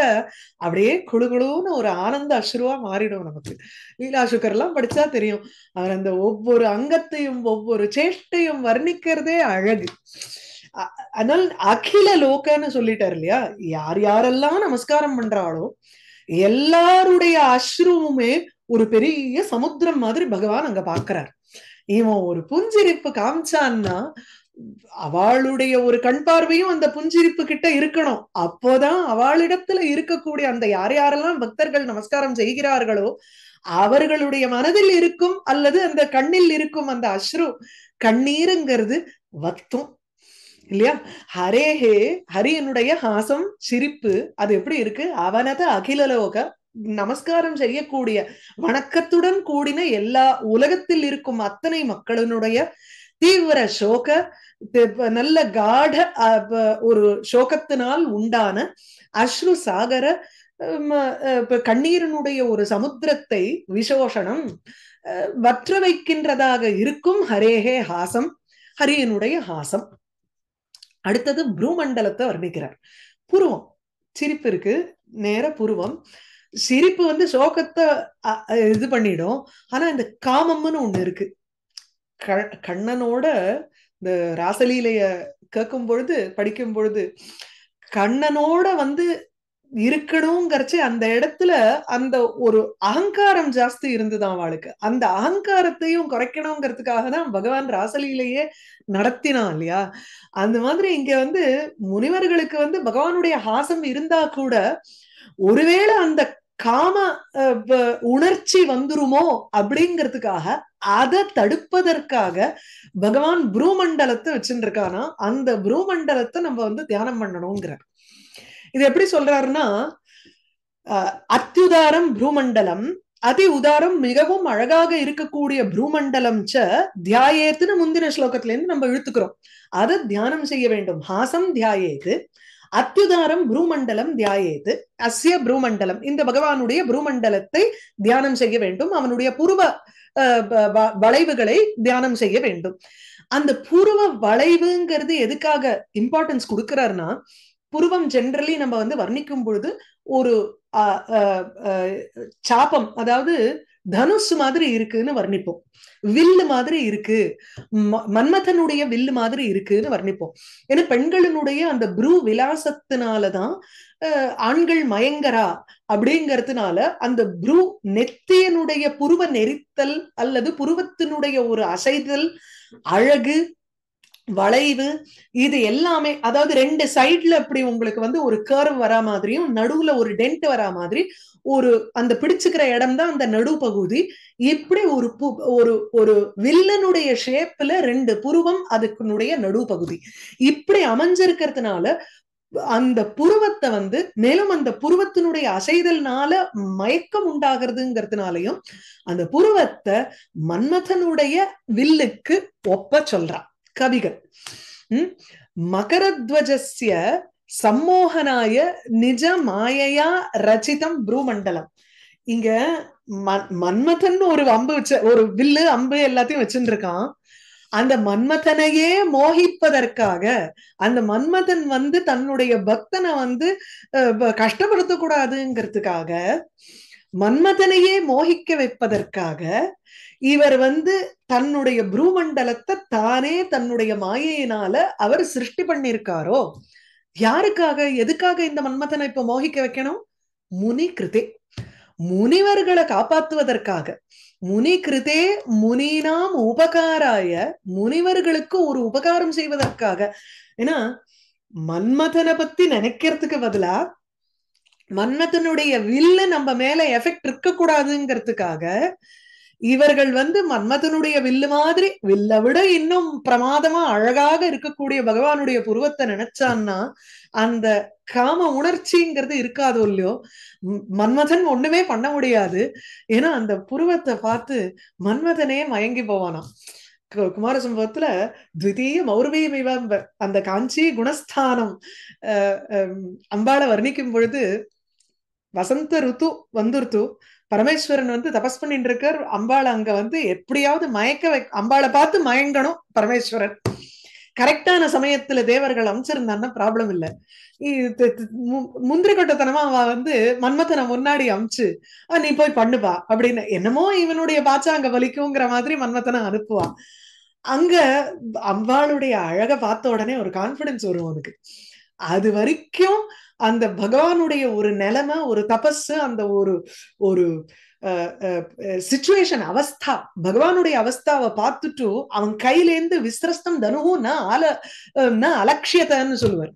அப்படியே குழுகுழுன்னு ஒரு ஆனந்த அஸ்ருவா மாறிடும் நமக்கு லீலா எல்லாம் படிச்சா தெரியும் அவர் அந்த ஒவ்வொரு அங்கத்தையும் ஒவ்வொரு சேஷ்டையும் வர்ணிக்கிறதே அழகு அதனால அகில லோக்கன்னு சொல்லிட்டார் இல்லையா யார் யாரெல்லாம் நமஸ்காரம் பண்றாளோ எல்லாருடைய அஸ்ருவுமே ஒரு பெரிய சமுத்திரம் மாதிரி பகவான் அங்க பாக்குறார் இவன் ஒரு புஞ்சிரிப்பு காமிச்சான்னா அவளுடைய ஒரு கண் பார்வையும் அந்த புஞ்சிரிப்பு கிட்ட இருக்கணும் அப்போதான் அவளிடத்துல இருக்கக்கூடிய அந்த யார் யாரெல்லாம் பக்தர்கள் நமஸ்காரம் செய்கிறார்களோ அவர்களுடைய மனதில் இருக்கும் அல்லது அந்த கண்ணில் இருக்கும் அந்த அஸ்ரு கண்ணீருங்கிறது வக்தும் இல்லையா ஹரேஹே ஹரியனுடைய ஹாசம் சிரிப்பு அது எப்படி இருக்கு அவனது அகிலலோக நமஸ்காரம் செய்யக்கூடிய வணக்கத்துடன் கூடின எல்லா உலகத்தில் இருக்கும் அத்தனை மக்களினுடைய தீவிர சோக நல்ல காட ஒரு சோகத்தினால் உண்டான அஸ்ரு சாகர கண்ணீரனுடைய ஒரு சமுத்திரத்தை விசோஷனம் வற்ற வைக்கின்றதாக இருக்கும் ஹரேஹே ஹாசம் ஹரியனுடைய ஹாசம் அடுத்தது புருமண்டலத்தை வர்ணிக்கிறார் புருவம் சிரிப்பு இருக்கு நேர புருவம் சிரிப்பு வந்து சோகத்தை இது பண்ணிடும் ஆனா இந்த காமம்னு ஒண்ணு இருக்கு க கண்ணனோட இந்த ராசலீலைய கேட்கும் பொழுது படிக்கும் பொழுது கண்ணனோட வந்து இருக்கணுங்கிறச்சு அந்த இடத்துல அந்த ஒரு அகங்காரம் ஜாஸ்தி இருந்துதான் அவளுக்கு அந்த அகங்காரத்தையும் குறைக்கணுங்கிறதுக்காக தான் பகவான் ராசலீலையே நடத்தினான் இல்லையா அந்த மாதிரி இங்க வந்து முனிவர்களுக்கு வந்து பகவானுடைய ஹாசம் இருந்தா கூட ஒருவேளை அந்த காம உணர்ச்சி வந்துருமோ அப்படிங்கிறதுக்காக அதை தடுப்பதற்காக பகவான் புரூமண்டலத்தை வச்சுருக்கானா அந்த புரூமண்டலத்தை நம்ம வந்து தியானம் பண்ணணுங்கிறார் இது எப்படி சொல்றாருன்னா அத்தியுதாரம் புரூமண்டலம் அதி உதாரம் மிகவும் அழகாக இருக்கக்கூடிய புரூமண்டலம் ச தியாயேத்துன்னு முந்தின ஸ்லோகத்துல இருந்து நம்ம இழுத்துக்கிறோம் அதை தியானம் செய்ய வேண்டும் ஹாசம் தியாயேத்து அத்தியுதாரம் புரூமண்டலம் தியாயேது அஸ்ய புரூமண்டலம் இந்த பகவானுடைய ப்ரூமண்டலத்தை தியானம் செய்ய வேண்டும் அவனுடைய புருவ வளைவுகளை தியானம் செய்ய வேண்டும் அந்த புருவ வளைவுங்கிறது எதுக்காக இம்பார்ட்டன்ஸ் கொடுக்கிறாருன்னா புருவம் ஜென்ரலி நம்ம வந்து வர்ணிக்கும் பொழுது ஒரு சாபம் அதாவது தனுசு மாதிரி இருக்குன்னு வர்ணிப்போம் வில்லு மாதிரி இருக்கு மன்மதனுடைய வில்லு மாதிரி இருக்குன்னு வர்ணிப்போம் ஏன்னா பெண்களினுடைய அந்த புரு விலாசத்தினாலதான் ஆண்கள் மயங்கரா அப்படிங்கறதுனால அந்த புரு நெத்தியனுடைய புருவ நெரித்தல் அல்லது புருவத்தினுடைய ஒரு அசைதல் அழகு வளைவு இது எல்லாமே அதாவது ரெண்டு சைட்ல இப்படி உங்களுக்கு வந்து ஒரு கர்வ் வரா மாதிரியும் நடுவுல ஒரு டென்ட் வரா மாதிரி ஒரு அந்த பிடிச்சுக்கிற இடம் தான் அந்த நடு பகுதி இப்படி ஒரு ஒரு ஒரு வில்லனுடைய ஷேப்ல ரெண்டு புருவம் அதுக்குனுடைய நடு பகுதி இப்படி அமைஞ்சிருக்கிறதுனால அந்த புருவத்தை வந்து மேலும் அந்த புருவத்தினுடைய அசைதல்னால மயக்கம் உண்டாகிறதுங்கிறதுனாலையும் அந்த புருவத்தை மன்மதனுடைய வில்லுக்கு ஒப்ப சொல்றான் கவிகள் மகரத்வஜஸ்ய சம்மோகனாய நிஜ மாயையா ரச்சிதம் ப்ரூமண்டலம் இங்க மன்மதன் ஒரு அம்பு வச்ச ஒரு வில்லு அம்பு எல்லாத்தையும் வச்சுட்டு இருக்கான் அந்த மன்மதனையே மோகிப்பதற்காக அந்த மன்மதன் வந்து தன்னுடைய பக்தனை வந்து கஷ்டப்படுத்த கூடாதுங்கிறதுக்காக மன்மதனையே மோகிக்க வைப்பதற்காக இவர் வந்து தன்னுடைய புருமண்டலத்தை தானே தன்னுடைய மாயையினால அவர் சிருஷ்டி பண்ணிருக்காரோ யாருக்காக எதுக்காக இந்த மன்மதனை இப்ப மோகிக்க வைக்கணும் முனி கிருதே முனிவர்களை காப்பாத்துவதற்காக முனி கிருதே முனினாம் உபகாராய முனிவர்களுக்கு ஒரு உபகாரம் செய்வதற்காக ஏன்னா மன்மதனை பத்தி நினைக்கிறதுக்கு பதிலா மன்மதனுடைய வில்லு நம்ம மேல எஃபெக்ட் கூடாதுங்கிறதுக்காக இவர்கள் வந்து மன்மதனுடைய வில்லு மாதிரி வில்ல விட இன்னும் பிரமாதமா அழகாக இருக்கக்கூடிய பகவானுடைய புருவத்தை நினைச்சான்னா அந்த காம உணர்ச்சிங்கிறது இருக்காதோ இல்லையோ மன்மதன் ஒண்ணுமே பண்ண முடியாது ஏன்னா அந்த புருவத்தை பார்த்து மன்மதனே மயங்கி போவானாம் குமார சம்பவத்துல மௌர்வீ மௌர்வீமிவம்பர் அந்த காஞ்சி குணஸ்தானம் அம்பாளை வர்ணிக்கும் பொழுது வசந்த ருத்து வந்துருத்து பரமேஸ்வரன் வந்து தபஸ் பண்ணிட்டு இருக்கார் அம்பாள் அங்க வந்து எப்படியாவது மயக்க வை அம்பாளை பார்த்து மயங்கணும் பரமேஸ்வரன் கரெக்டான சமயத்துல தேவர்கள் அமைச்சிருந்தான்னா ப்ராப்ளம் இல்லை முந்திரிக்கொட்டத்தனமா அவ வந்து மன்மத்தனை முன்னாடி அமிச்சு நீ போய் பண்ணுப்பா அப்படின்னு என்னமோ இவனுடைய பாச்சா அங்க வலிக்குங்கிற மாதிரி மன்மத்தனை அனுப்புவா அங்க அம்பாளுடைய அழக பார்த்த உடனே ஒரு கான்பிடன்ஸ் வரும் அவனுக்கு அது வரைக்கும் அந்த பகவானுடைய ஒரு நிலைமை ஒரு தபஸ் அந்த ஒரு ஒரு சுச்சுவேஷன் அவஸ்தா பகவானுடைய அவஸ்தாவை பார்த்துட்டு அவன் கையிலேருந்து விசிரஸ்தம் தனுகும் நான் அல நான் அலட்சியத்தைன்னு சொல்லுவார்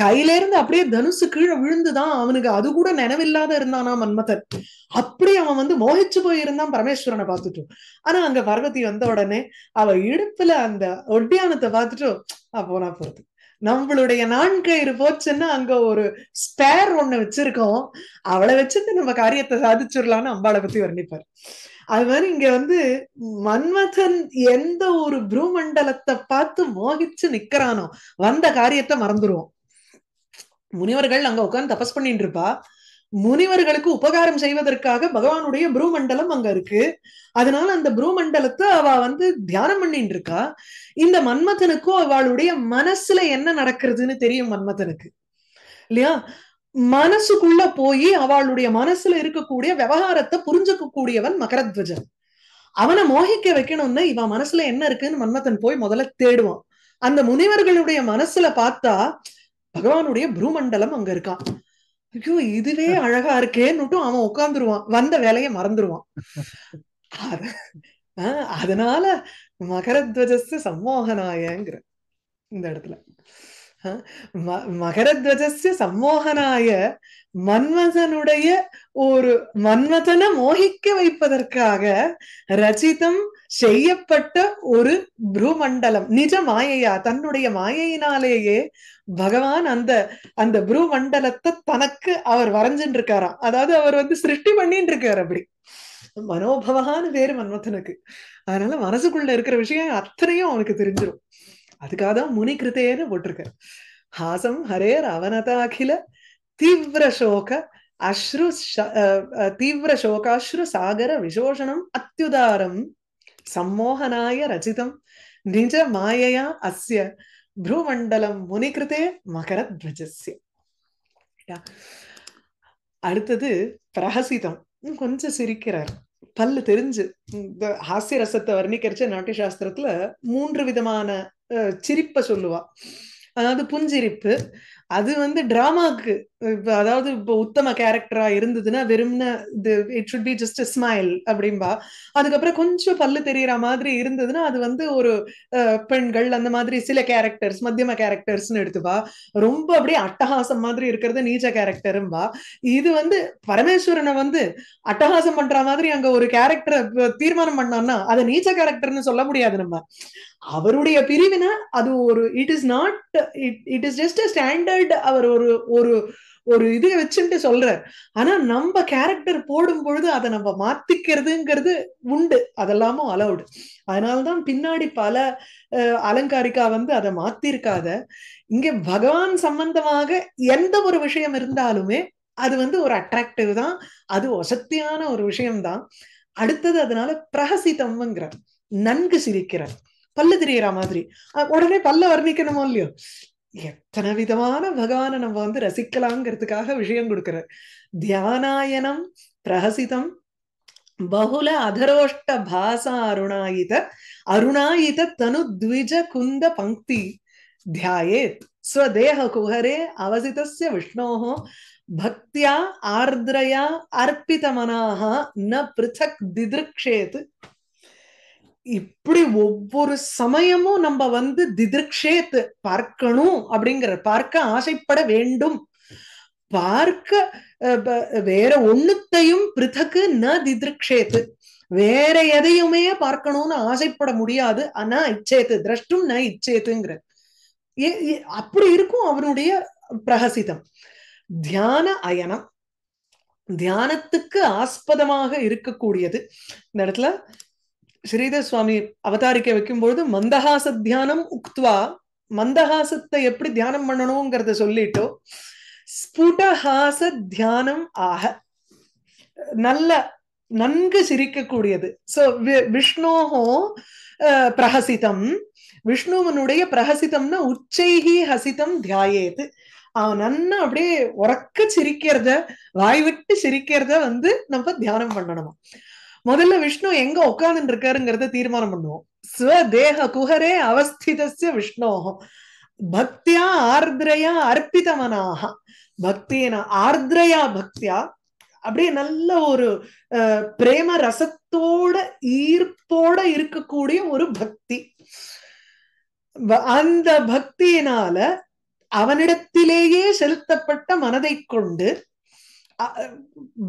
கையிலேருந்து அப்படியே தனுசு கீழே விழுந்துதான் அவனுக்கு அது கூட நினைவில்லாத இருந்தானா மன்மதன் அப்படி அவன் வந்து மோகிச்சு போயிருந்தான் பரமேஸ்வரனை பார்த்துட்டும் ஆனா அங்க பார்வதி வந்த உடனே அவ இடுப்புல அந்த ஒட்டியானத்தை பார்த்துட்டு போனா போறது நம்மளுடைய நான்கயிறு போச்சுன்னா அங்க ஒரு ஸ்பேர் ஒண்ணு வச்சிருக்கோம் அவளை வச்சிருந்து நம்ம காரியத்தை சாதிச்சிடலாம்னு அம்பாளை பத்தி வர்ணிப்பார் அது மாதிரி இங்க வந்து மன்மதன் எந்த ஒரு புருமண்டலத்தை பார்த்து மோகிச்சு நிக்கிறானோ வந்த காரியத்தை மறந்துடுவோம் முனிவர்கள் அங்க உட்காந்து தபஸ் பண்ணிட்டு இருப்பா முனிவர்களுக்கு உபகாரம் செய்வதற்காக பகவானுடைய புருமண்டலம் அங்க இருக்கு அதனால அந்த புருமண்டலத்தை அவ வந்து தியானம் பண்ணிட்டு இருக்கா இந்த மன்மதனுக்கும் அவளுடைய மனசுல என்ன நடக்கிறதுன்னு தெரியும் மன்மதனுக்கு இல்லையா மனசுக்குள்ள போய் அவளுடைய மனசுல இருக்கக்கூடிய விவகாரத்தை புரிஞ்சுக்கக்கூடியவன் மகரத்வஜன் அவனை மோகிக்க வைக்கணும்னா இவன் மனசுல என்ன இருக்குன்னு மன்மதன் போய் முதல்ல தேடுவான் அந்த முனிவர்களுடைய மனசுல பார்த்தா பகவானுடைய புரூமண்டலம் அங்க இருக்கான் ஐயோ இதுவே அழகா இருக்கேன்னுட்டும் அவன் உட்காந்துருவான் வந்த வேலைய மறந்துருவான் அதனால மகரத்வஜஸ் சம்மோகனாயங்கிற இந்த இடத்துல மகரத்வஜஸ்ய சம்மோகனாய மன்மதனுடைய ஒரு மன்மதனை மோகிக்க வைப்பதற்காக ரச்சிதம் செய்யப்பட்ட ஒரு புருமண்டலம் நிஜ மாயையா தன்னுடைய மாயையினாலேயே பகவான் அந்த அந்த புருமண்டலத்தை தனக்கு அவர் வரைஞ்சுட்டு இருக்காராம் அதாவது அவர் வந்து சிருஷ்டி பண்ணிட்டு இருக்காரு அப்படி மனோபவகான்னு பேரு மன்மதனுக்கு அதனால மனசுக்குள்ள இருக்கிற விஷயம் அத்தனையும் அவனுக்கு தெரிஞ்சிடும் அதுக்காக தான் முனி கிருத்தேன்னு போட்டிருக்க ஹாசம் ஹரேர் அவனதாகில தீவிர சோக அஸ்ரு தீவிர சோகாஸ்ரு சாகர விசோஷனம் அத்தியுதாரம் சம்மோகனாய ரச்சிதம் நிஜ மாயையா அஸ்ய ப்ரூமண்டலம் முனிகிருதே மகரத்வஜஸ்ய அடுத்தது பிரகசிதம் கொஞ்சம் சிரிக்கிறார் கல்லு தெரிஞ்சு இந்த ஹாஸ்ய ரசத்தை வர்ணிக்கிறச்ச நாட்டிய சாஸ்திரத்துல மூன்று விதமான சிரிப்பை சொல்லுவா அதாவது புஞ்சிரிப்பு அது வந்து டிராமாக்கு அதாவது இப்போ உத்தம கேரக்டரா இருந்ததுன்னா வெறும்ன இது it should be just smile அப்படின்பா அதுக்கப்புறம் கொஞ்சம் பல்லு தெரியற மாதிரி இருந்ததுன்னா அது வந்து ஒரு பெண்கள் அந்த மாதிரி சில கேரக்டர்ஸ் மத்தியம கேரக்டர்ஸ்னு எடுத்துப்பா ரொம்ப அப்படியே அட்டகாசம் மாதிரி இருக்கிறது நீச்ச வா இது வந்து பரமேஸ்வரனை வந்து அட்டகாசம் பண்ற மாதிரி அங்க ஒரு கேரக்டரை தீர்மானம் பண்ணோம்னா அதை நீச்ச கேரக்டர்னு சொல்ல முடியாது நம்ம அவருடைய பிரிவினை அது ஒரு it is not it it is just standard அவர் ஒரு ஒரு ஒரு இது வச்சுட்டு சொல்றார் ஆனா நம்ம கேரக்டர் போடும் பொழுது அதை நம்ம மாத்திக்கிறதுங்கிறது உண்டு அதெல்லாமும் அலவுடு அதனால்தான் பின்னாடி பல அலங்காரிக்கா வந்து அதை மாத்திருக்காத இங்க பகவான் சம்பந்தமாக எந்த ஒரு விஷயம் இருந்தாலுமே அது வந்து ஒரு அட்ராக்டிவ் தான் அது ஒசத்தியான ஒரு விஷயம்தான் அடுத்தது அதனால பிரகசிதம்ங்கிறார் நன்கு சிரிக்கிறார் பல்லு தெரியற மாதிரி உடனே பல்ல வர்ணிக்கணுமோ இல்லையோ எத்தனை விதமான பகவானை நம்ம வந்து ரசிக்கலாங்கிறதுக்காக விஷயம் கொடுக்கிறார் தியானாயனம் பிரகசிதம் பகுல அதரோஷ்ட பாசா அருணாயித அருணாயித தனு த்விஜ குந்த பங்கி தியாயேத் ஸ்வதேக குஹரே அவசிதஸ்ய விஷ்ணோः பக்தியா ஆர்திரயா அர்ப்பிதமனாக ந பிருத்தக் திதிருக்ஷேத் இப்படி ஒவ்வொரு சமயமும் நம்ம வந்து திதிர்க்ஷேத்து பார்க்கணும் அப்படிங்கிற பார்க்க ஆசைப்பட வேண்டும் பார்க்க வேற ஒண்ணுத்தையும் பிரித்தக்கு ந திதிர்க்ஷேத்து வேற எதையுமே பார்க்கணும்னு ஆசைப்பட முடியாது ஆனா இச்சேத்து திரஷ்டும் ந இச்சேத்துங்கிற அப்படி இருக்கும் அவனுடைய பிரகசிதம் தியான அயனம் தியானத்துக்கு ஆஸ்பதமாக இருக்கக்கூடியது இந்த இடத்துல ஸ்ரீதர் சுவாமி அவதாரிக்க வைக்கும் பொழுது மந்தஹாச தியானம் உக்துவா மந்தஹாசத்தை எப்படி தியானம் பண்ணணுங்கிறத சொல்லிட்டோ ஸ்புடஹாச தியானம் ஆக நல்ல நன்கு சிரிக்கக்கூடியது சோ விஷ்ணோஹோ பிரஹசிதம் விஷ்ணுவனுடைய பிரஹசிதம்னா உச்சைகி ஹசிதம் தியாயேது அவன் நன்னா அப்படியே உறக்க சிரிக்கிறத வாய் விட்டு சிரிக்கிறத வந்து நம்ம தியானம் பண்ணணுமா முதல்ல விஷ்ணு எங்க உட்கார்ந்துட்டு இருக்காருங்கிறத தீர்மானம் பண்ணுவோம் ஸ்வதேக குஹரே அவஸ்திதஸ்ய விஷ்ணோகம் பக்தியா ஆர்திரையா அர்ப்பிதமனாக பக்தியினா ஆர்திரையா பக்தியா அப்படியே நல்ல ஒரு பிரேம ரசத்தோட ஈர்ப்போட இருக்கக்கூடிய ஒரு பக்தி அந்த பக்தியினால அவனிடத்திலேயே செலுத்தப்பட்ட மனதை கொண்டு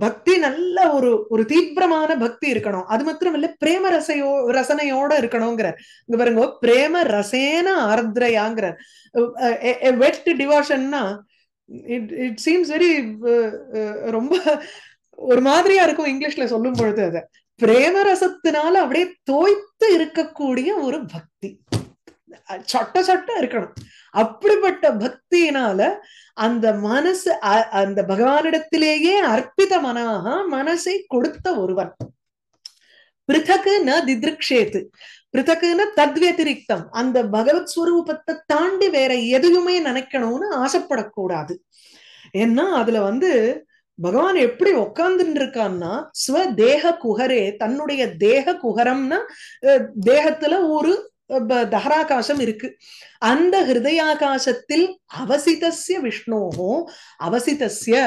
பக்தி நல்ல ஒரு ஒரு தீவிரமான பக்தி இருக்கணும் அது மாத்திரம் இல்ல பிரேம ரசையோ ரசனையோட இருக்கணும்ங்கிறார் இங்க பாருங்க பிரேம ரசேன ஆர்திரையாங்கிறார் வெட் டிவோஷன்னா இட் இட் சீம்ஸ் வெரி ரொம்ப ஒரு மாதிரியா இருக்கும் இங்கிலீஷ்ல சொல்லும் பொழுது அதை பிரேம ரசத்தினால அப்படியே தோய்த்து இருக்கக்கூடிய ஒரு பக்தி சொட்ட சொட்ட இருக்கணும் அப்படிப்பட்ட பக்தியினால அந்த மனசு அந்த பகவானிடத்திலேயே அர்ப்பித மனாக மனசை கொடுத்த ஒருவன் பிருத்தகு ந திதிருக்ஷேத்து பிருத்தகுன்னு தத்வத்திரிக்தம் அந்த பகவத் ஸ்வரூபத்தை தாண்டி வேற எதையுமே நினைக்கணும்னு ஆசைப்படக்கூடாது ஏன்னா அதுல வந்து பகவான் எப்படி உக்காந்துட்டு இருக்கான்னா ஸ்வதேக குகரே தன்னுடைய தேக குகரம்னா தேகத்துல ஒரு தஹராகாசம் இருக்கு அந்த ஹிருதயாகாசத்தில் அவசிதசிய விஷ்ணோகோ அவசிதசிய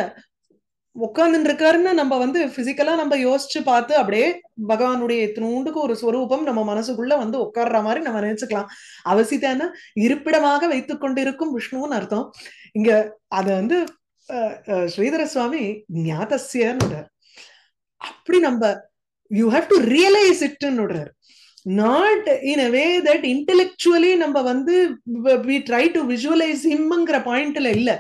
உட்கார்ந்துட்டு இருக்காருன்னு நம்ம வந்து பிசிக்கலா நம்ம யோசிச்சு பார்த்து அப்படியே பகவானுடைய இத்தினூண்டுக்கு ஒரு ஸ்வரூபம் நம்ம மனசுக்குள்ள வந்து உட்கார்ற மாதிரி நம்ம நினைச்சுக்கலாம் அவசிதான இருப்பிடமாக வைத்து கொண்டிருக்கும் விஷ்ணுன்னு அர்த்தம் இங்க அத வந்து ஸ்ரீதர சுவாமி ஞாதசியன்னு அப்படி நம்ம யூ ஹாவ் டு ரியலைஸ் இட்னு not in a way that intellectually நம்ம வந்து வி ட்ரை டு விஷுவலைஸ் ஹிம்ங்கிற பாயிண்ட்ல இல்ல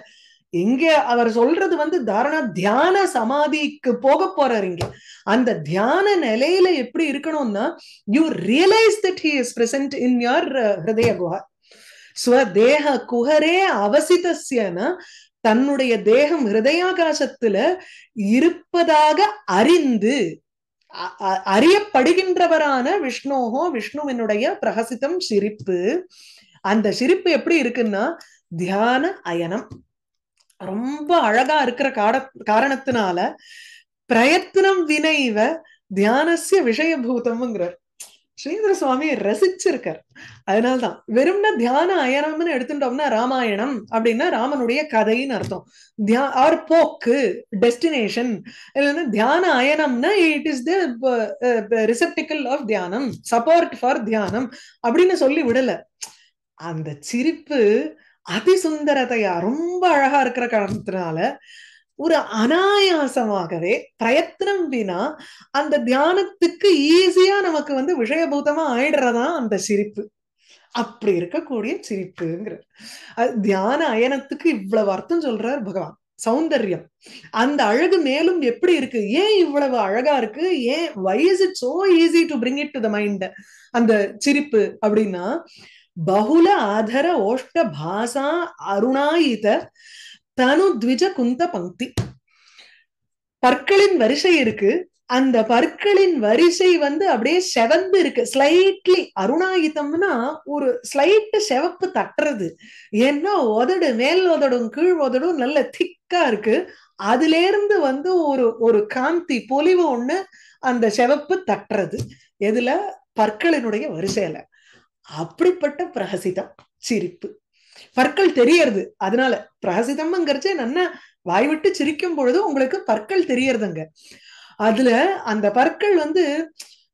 இங்க அவர் சொல்றது வந்து தாரணா தியான சமாதிக்கு போக போறாரு இங்க அந்த தியான நிலையில எப்படி இருக்கணும்னா you realise that he is present in your ஹிருதய குஹா ஸ்வதேக குஹரே அவசிதசியனா தன்னுடைய தேகம் ஹிருதயாகாசத்துல இருப்பதாக அறிந்து அறியப்படுகின்றவரான விஷ்ணோகோ விஷ்ணுவினுடைய பிரகசிதம் சிரிப்பு அந்த சிரிப்பு எப்படி இருக்குன்னா தியான அயனம் ரொம்ப அழகா இருக்கிற காட காரணத்தினால பிரயத்தனம் வினைவ தியானசிய விஷயபூதம்ங்கிறார் ஸ்ரீதர சுவாமி ரசிச்சிருக்கார் அதனால்தான் வெறும்னா தியான அயனம்னு எடுத்துட்டோம்னா ராமாயணம் அப்படின்னா ராமனுடைய கதைன்னு அர்த்தம் தியா ஆர் போக்கு டெஸ்டினேஷன் இல்லைன்னா தியான அயனம்னா it is the receptacle of தியானம் சப்போர்ட் ஃபார் தியானம் அப்படின்னு சொல்லி விடல அந்த சிரிப்பு அதிசுந்தரதையா ரொம்ப அழகா இருக்கிற காரணத்தினால ஒரு அனாயாசமாகவே பிரயத்தனம் வினா அந்த தியானத்துக்கு ஈஸியா நமக்கு வந்து விஷயபூதமா ஆயிடுறதா அந்த சிரிப்பு அப்படி இருக்கக்கூடிய சிரிப்புங்கிற தியான அயனத்துக்கு இவ்வளவு அர்த்தம் சொல்றார் பகவான் சௌந்தர்யம் அந்த அழகு மேலும் எப்படி இருக்கு ஏன் இவ்வளவு அழகா இருக்கு ஏன் why's it so easy to bring it to the mind அந்த சிரிப்பு அப்படின்னா பகுல ஆதர ஓஷ்ட பாசா அருணாயித தனு த்விஜ குந்த பங்கி பற்களின் வரிசை இருக்கு அந்த பற்களின் வரிசை வந்து அப்படியே செவந்து இருக்கு ஸ்லைட்லி அருணாயுதம்னா ஒரு ஸ்லைட்டு செவப்பு தட்டுறது ஏன்னா உதடு மேல் உதடும் கீழ் உதடும் நல்ல திக்கா இருக்கு அதுல இருந்து வந்து ஒரு ஒரு காந்தி பொலிவு ஒண்ணு அந்த செவப்பு தட்டுறது எதுல பற்களினுடைய வரிசையில அப்படிப்பட்ட பிரகசிதம் சிரிப்பு பற்கள் தெரியறது அதனால பிரகசிதம்ங்கிறச்சு நன்னா வாய் விட்டு சிரிக்கும் பொழுது உங்களுக்கு பற்கள் தெரியறதுங்க அதுல அந்த பற்கள் வந்து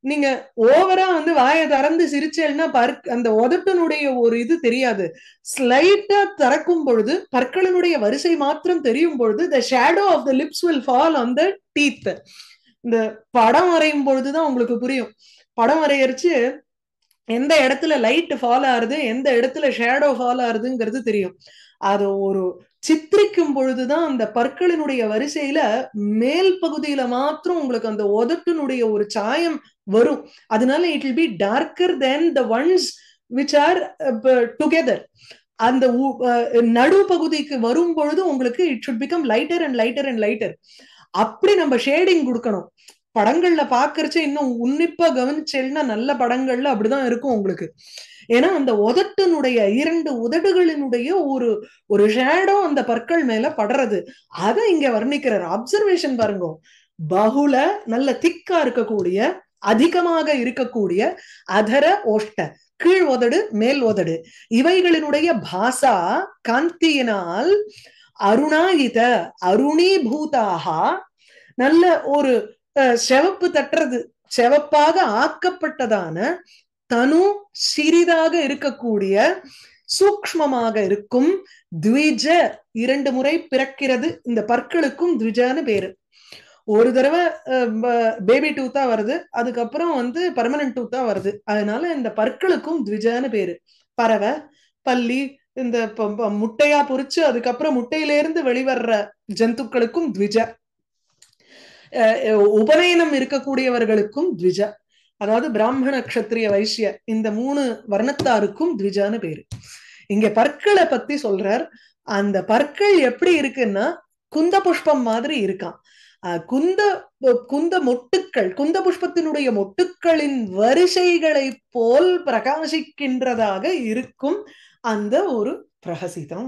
நீங்க ஓவரா வந்து வாயை திறந்து சிரிச்சேன்னா பற் அந்த உதட்டனுடைய ஒரு இது தெரியாது ஸ்லைட்டா திறக்கும் பொழுது பற்களினுடைய வரிசை மாத்திரம் தெரியும் பொழுது the shadow of the lips will fall on the teeth இந்த படம் வரையும் பொழுதுதான் உங்களுக்கு புரியும் படம் வரையறிச்சு எந்த இடத்துல லைட் ஃபாலோ ஆகுது எந்த இடத்துல ஷேடோ ஃபாலோ ஆகுதுங்கிறது தெரியும் அது ஒரு சித்திரிக்கும் பொழுதுதான் அந்த பற்களினுடைய வரிசையில மேல் பகுதியில மாத்திரம் உங்களுக்கு அந்த உதட்டினுடைய ஒரு சாயம் வரும் அதனால it will be darker then the ones which are together அந்த uh, நடு பகுதிக்கு வரும் பொழுது உங்களுக்கு it should become lighter and lighter and lighter அப்படி நம்ம ஷேடிங் கொடுக்கணும் படங்கள்ல பாக்குறச்ச இன்னும் உன்னிப்பா கவனிச்சேன்னா நல்ல படங்கள்ல அப்படிதான் இருக்கும் உங்களுக்கு ஏன்னா அந்த உதட்டினுடைய இரண்டு உதடுகளினுடைய ஒரு ஒரு ஷேடோ அந்த பற்கள் மேல படுறது அதை இங்க வர்ணிக்கிறார் அப்சர்வேஷன் பாருங்க பகுல நல்ல திக்கா இருக்கக்கூடிய அதிகமாக இருக்கக்கூடிய அதர ஓஷ்ட கீழ் உதடு மேல் உதடு இவைகளினுடைய பாசா காந்தியினால் அருணாயித அருணீபூதாக நல்ல ஒரு செவப்பு தட்டுறது செவப்பாக ஆக்கப்பட்டதான தனு சிறிதாக இருக்கக்கூடிய சூக்மமாக இருக்கும் த்விஜ இரண்டு முறை பிறக்கிறது இந்த பற்களுக்கும் த்விஜன்னு பேரு ஒரு தடவை பேபி டூத்தா வருது அதுக்கப்புறம் வந்து பர்மனன்ட் டூத்தா வருது அதனால இந்த பற்களுக்கும் த்விஜன்னு பேரு பறவை பள்ளி இந்த முட்டையா பொறிச்சு அதுக்கப்புறம் முட்டையிலேருந்து வெளிவர்ற ஜந்துக்களுக்கும் த்விஜ உபநயனம் இருக்கக்கூடியவர்களுக்கும் த்விஜ அதாவது பிராமண நட்சத்திரிய வைசிய இந்த மூணு வர்ணத்தாருக்கும் த்விஜான்னு பேரு இங்க பற்களை பத்தி சொல்றார் அந்த பற்கள் எப்படி இருக்குன்னா குந்த புஷ்பம் மாதிரி இருக்கான் குந்த குந்த மொட்டுக்கள் குந்த புஷ்பத்தினுடைய மொட்டுக்களின் வரிசைகளை போல் பிரகாசிக்கின்றதாக இருக்கும் அந்த ஒரு பிரகசிதம்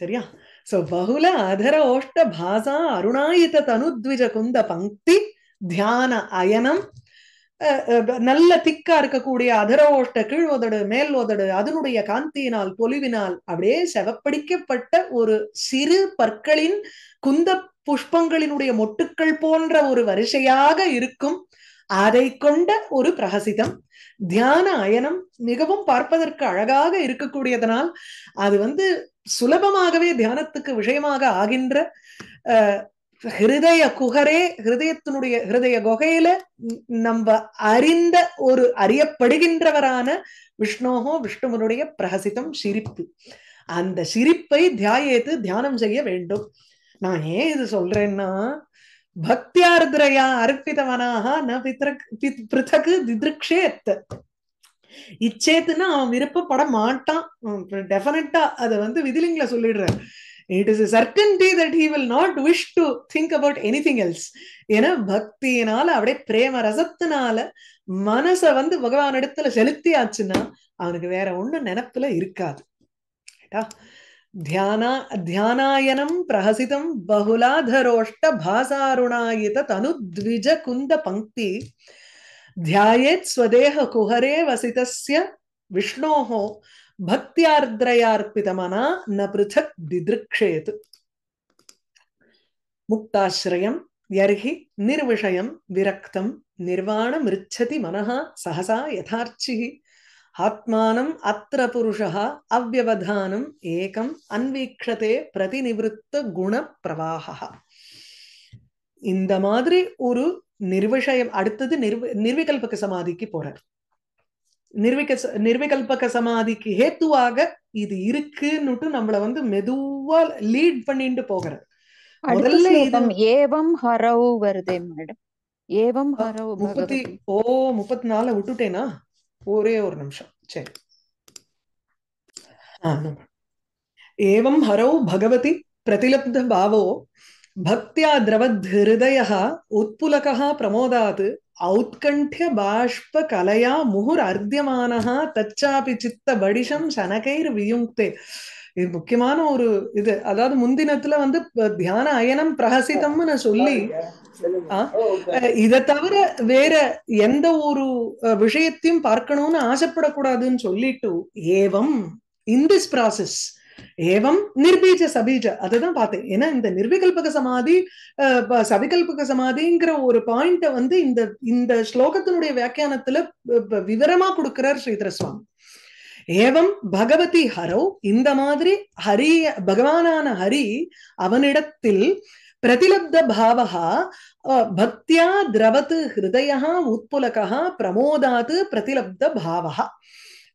சரியா சோ பகுல அதர ஓஷ்ட பாசா அருணாயுத தனுத்விஜ குந்த பங்கி தியான அயனம் நல்ல திக்கா இருக்கக்கூடிய அதர ஓஷ்ட கீழ் உதடு மேல் உதடு அதனுடைய காந்தியினால் பொலிவினால் அப்படியே செவப்படிக்கப்பட்ட ஒரு சிறு பற்களின் குந்த புஷ்பங்களினுடைய மொட்டுக்கள் போன்ற ஒரு வரிசையாக இருக்கும் அதை கொண்ட ஒரு பிரகசிதம் தியான அயனம் மிகவும் பார்ப்பதற்கு அழகாக இருக்கக்கூடியதனால் அது வந்து சுலபமாகவே தியானத்துக்கு விஷயமாக ஆகின்ற ஹிருதய குகரே ஹிருதயத்தினுடைய ஹிருதய குகையில நம்ம அறிந்த ஒரு அறியப்படுகின்றவரான விஷ்ணோகோ விஷ்ணுவனுடைய பிரகசிதம் சிரிப்பு அந்த சிரிப்பை தியாயத்து தியானம் செய்ய வேண்டும் நான் ஏன் இது சொல்றேன்னா பக்தியாருதிரையா அர்ப்பிதவனாக ந பிறகு திதிருக்ஷேத் இச்சேத்துன்னா அவன் விருப்பப்பட மாட்டான் டெஃபினட்டா அதை வந்து விதிலிங்ல சொல்லிடுற it is certainty that he will not wish to think about anything else ஏன்னா பக்தியினால அப்படியே பிரேம ரசத்தினால மனசை வந்து பகவான் இடத்துல செலுத்தியாச்சுன்னா அவனுக்கு வேற ஒண்ணும் நினப்புல இருக்காது ध्याना ध्यानायनं प्रहसितं बहुलाधरोष्टभासारुणायिततनुद्विजकुन्दपङ्क्ति ध्यायेत् स्वदेहकुहरे वसितस्य विष्णोः भक्त्यार्द्रयार्पितमना न पृथक् दिदृक्षेत् मुक्ताश्रयं यर्हि निर्विषयं विरक्तं निर्वाणमृच्छति मनः सहसा यथार्चिः ஆத்மானம் அத்திர புருஷா அவ்வதானம் ஏகம் அன்வீக்ஷதே பிரதிநிவத்த குண பிரவாக இந்த மாதிரி ஒரு நிர்விஷயம் அடுத்தது நிர்வி நிர்விகல்பக சமாதிக்கு போறார் நிர்விக நிர்விகல்பக சமாதிக்கு ஹேத்துவாக இது இருக்குன்னுட்டு நம்மள வந்து மெதுவா லீட் பண்ணிட்டு போகிறார் முதல்ல ஏவம் ஹரவ் வருதே மேடம் ஏவம் முப்பத்தி ஓ முப்பத்தி நாலு விட்டுட்டேனா ஒரே ஒரு நிமிஷம் சரி ஏவம் ஹரௌ பகவதி பிரதிலப்த பாவோ பக்தியா திரவத் ஹிருதய உத்புலகா பிரமோதாத் ఔత్కంఠ్య బాష్ప కలయా ముహుర్ అర్ధ్యమాన తచ్చాపి చిత్త బడిషం சனகைர் வியுங்க்தே இது முக்கியமான ஒரு இது அதாவது முந்தினத்துல வந்து தியான அயனம் பிரகசிதம்னு சொல்லி இதை தவிர வேற எந்த ஒரு விஷயத்தையும் பார்க்கணும்னு ஆசைப்படக்கூடாதுன்னு சொல்லிட்டு ஏவம் இன் திஸ் ப்ராசஸ் ஏவம் நிர்பீஜ சபீஜ அதுதான் பார்த்தேன் ஏன்னா இந்த நிர்விகல்பக சமாதி சவிகல்பக சமாதிங்கிற ஒரு பாயிண்ட வந்து இந்த இந்த ஸ்லோகத்தினுடைய வியாக்கியானத்துல விவரமா கொடுக்கிறார் ஸ்ரீதர சுவாமி ஏவம் பகவதி ஹரோ இந்த மாதிரி ஹரி பகவானான ஹரி அவனிடத்தில் பிரதிலப்த प्रतिलब्धभावः பக்தியா द्रवत् ஹிருதயா உத்புலகா பிரமோதாது பிரதிலப்த பாவகா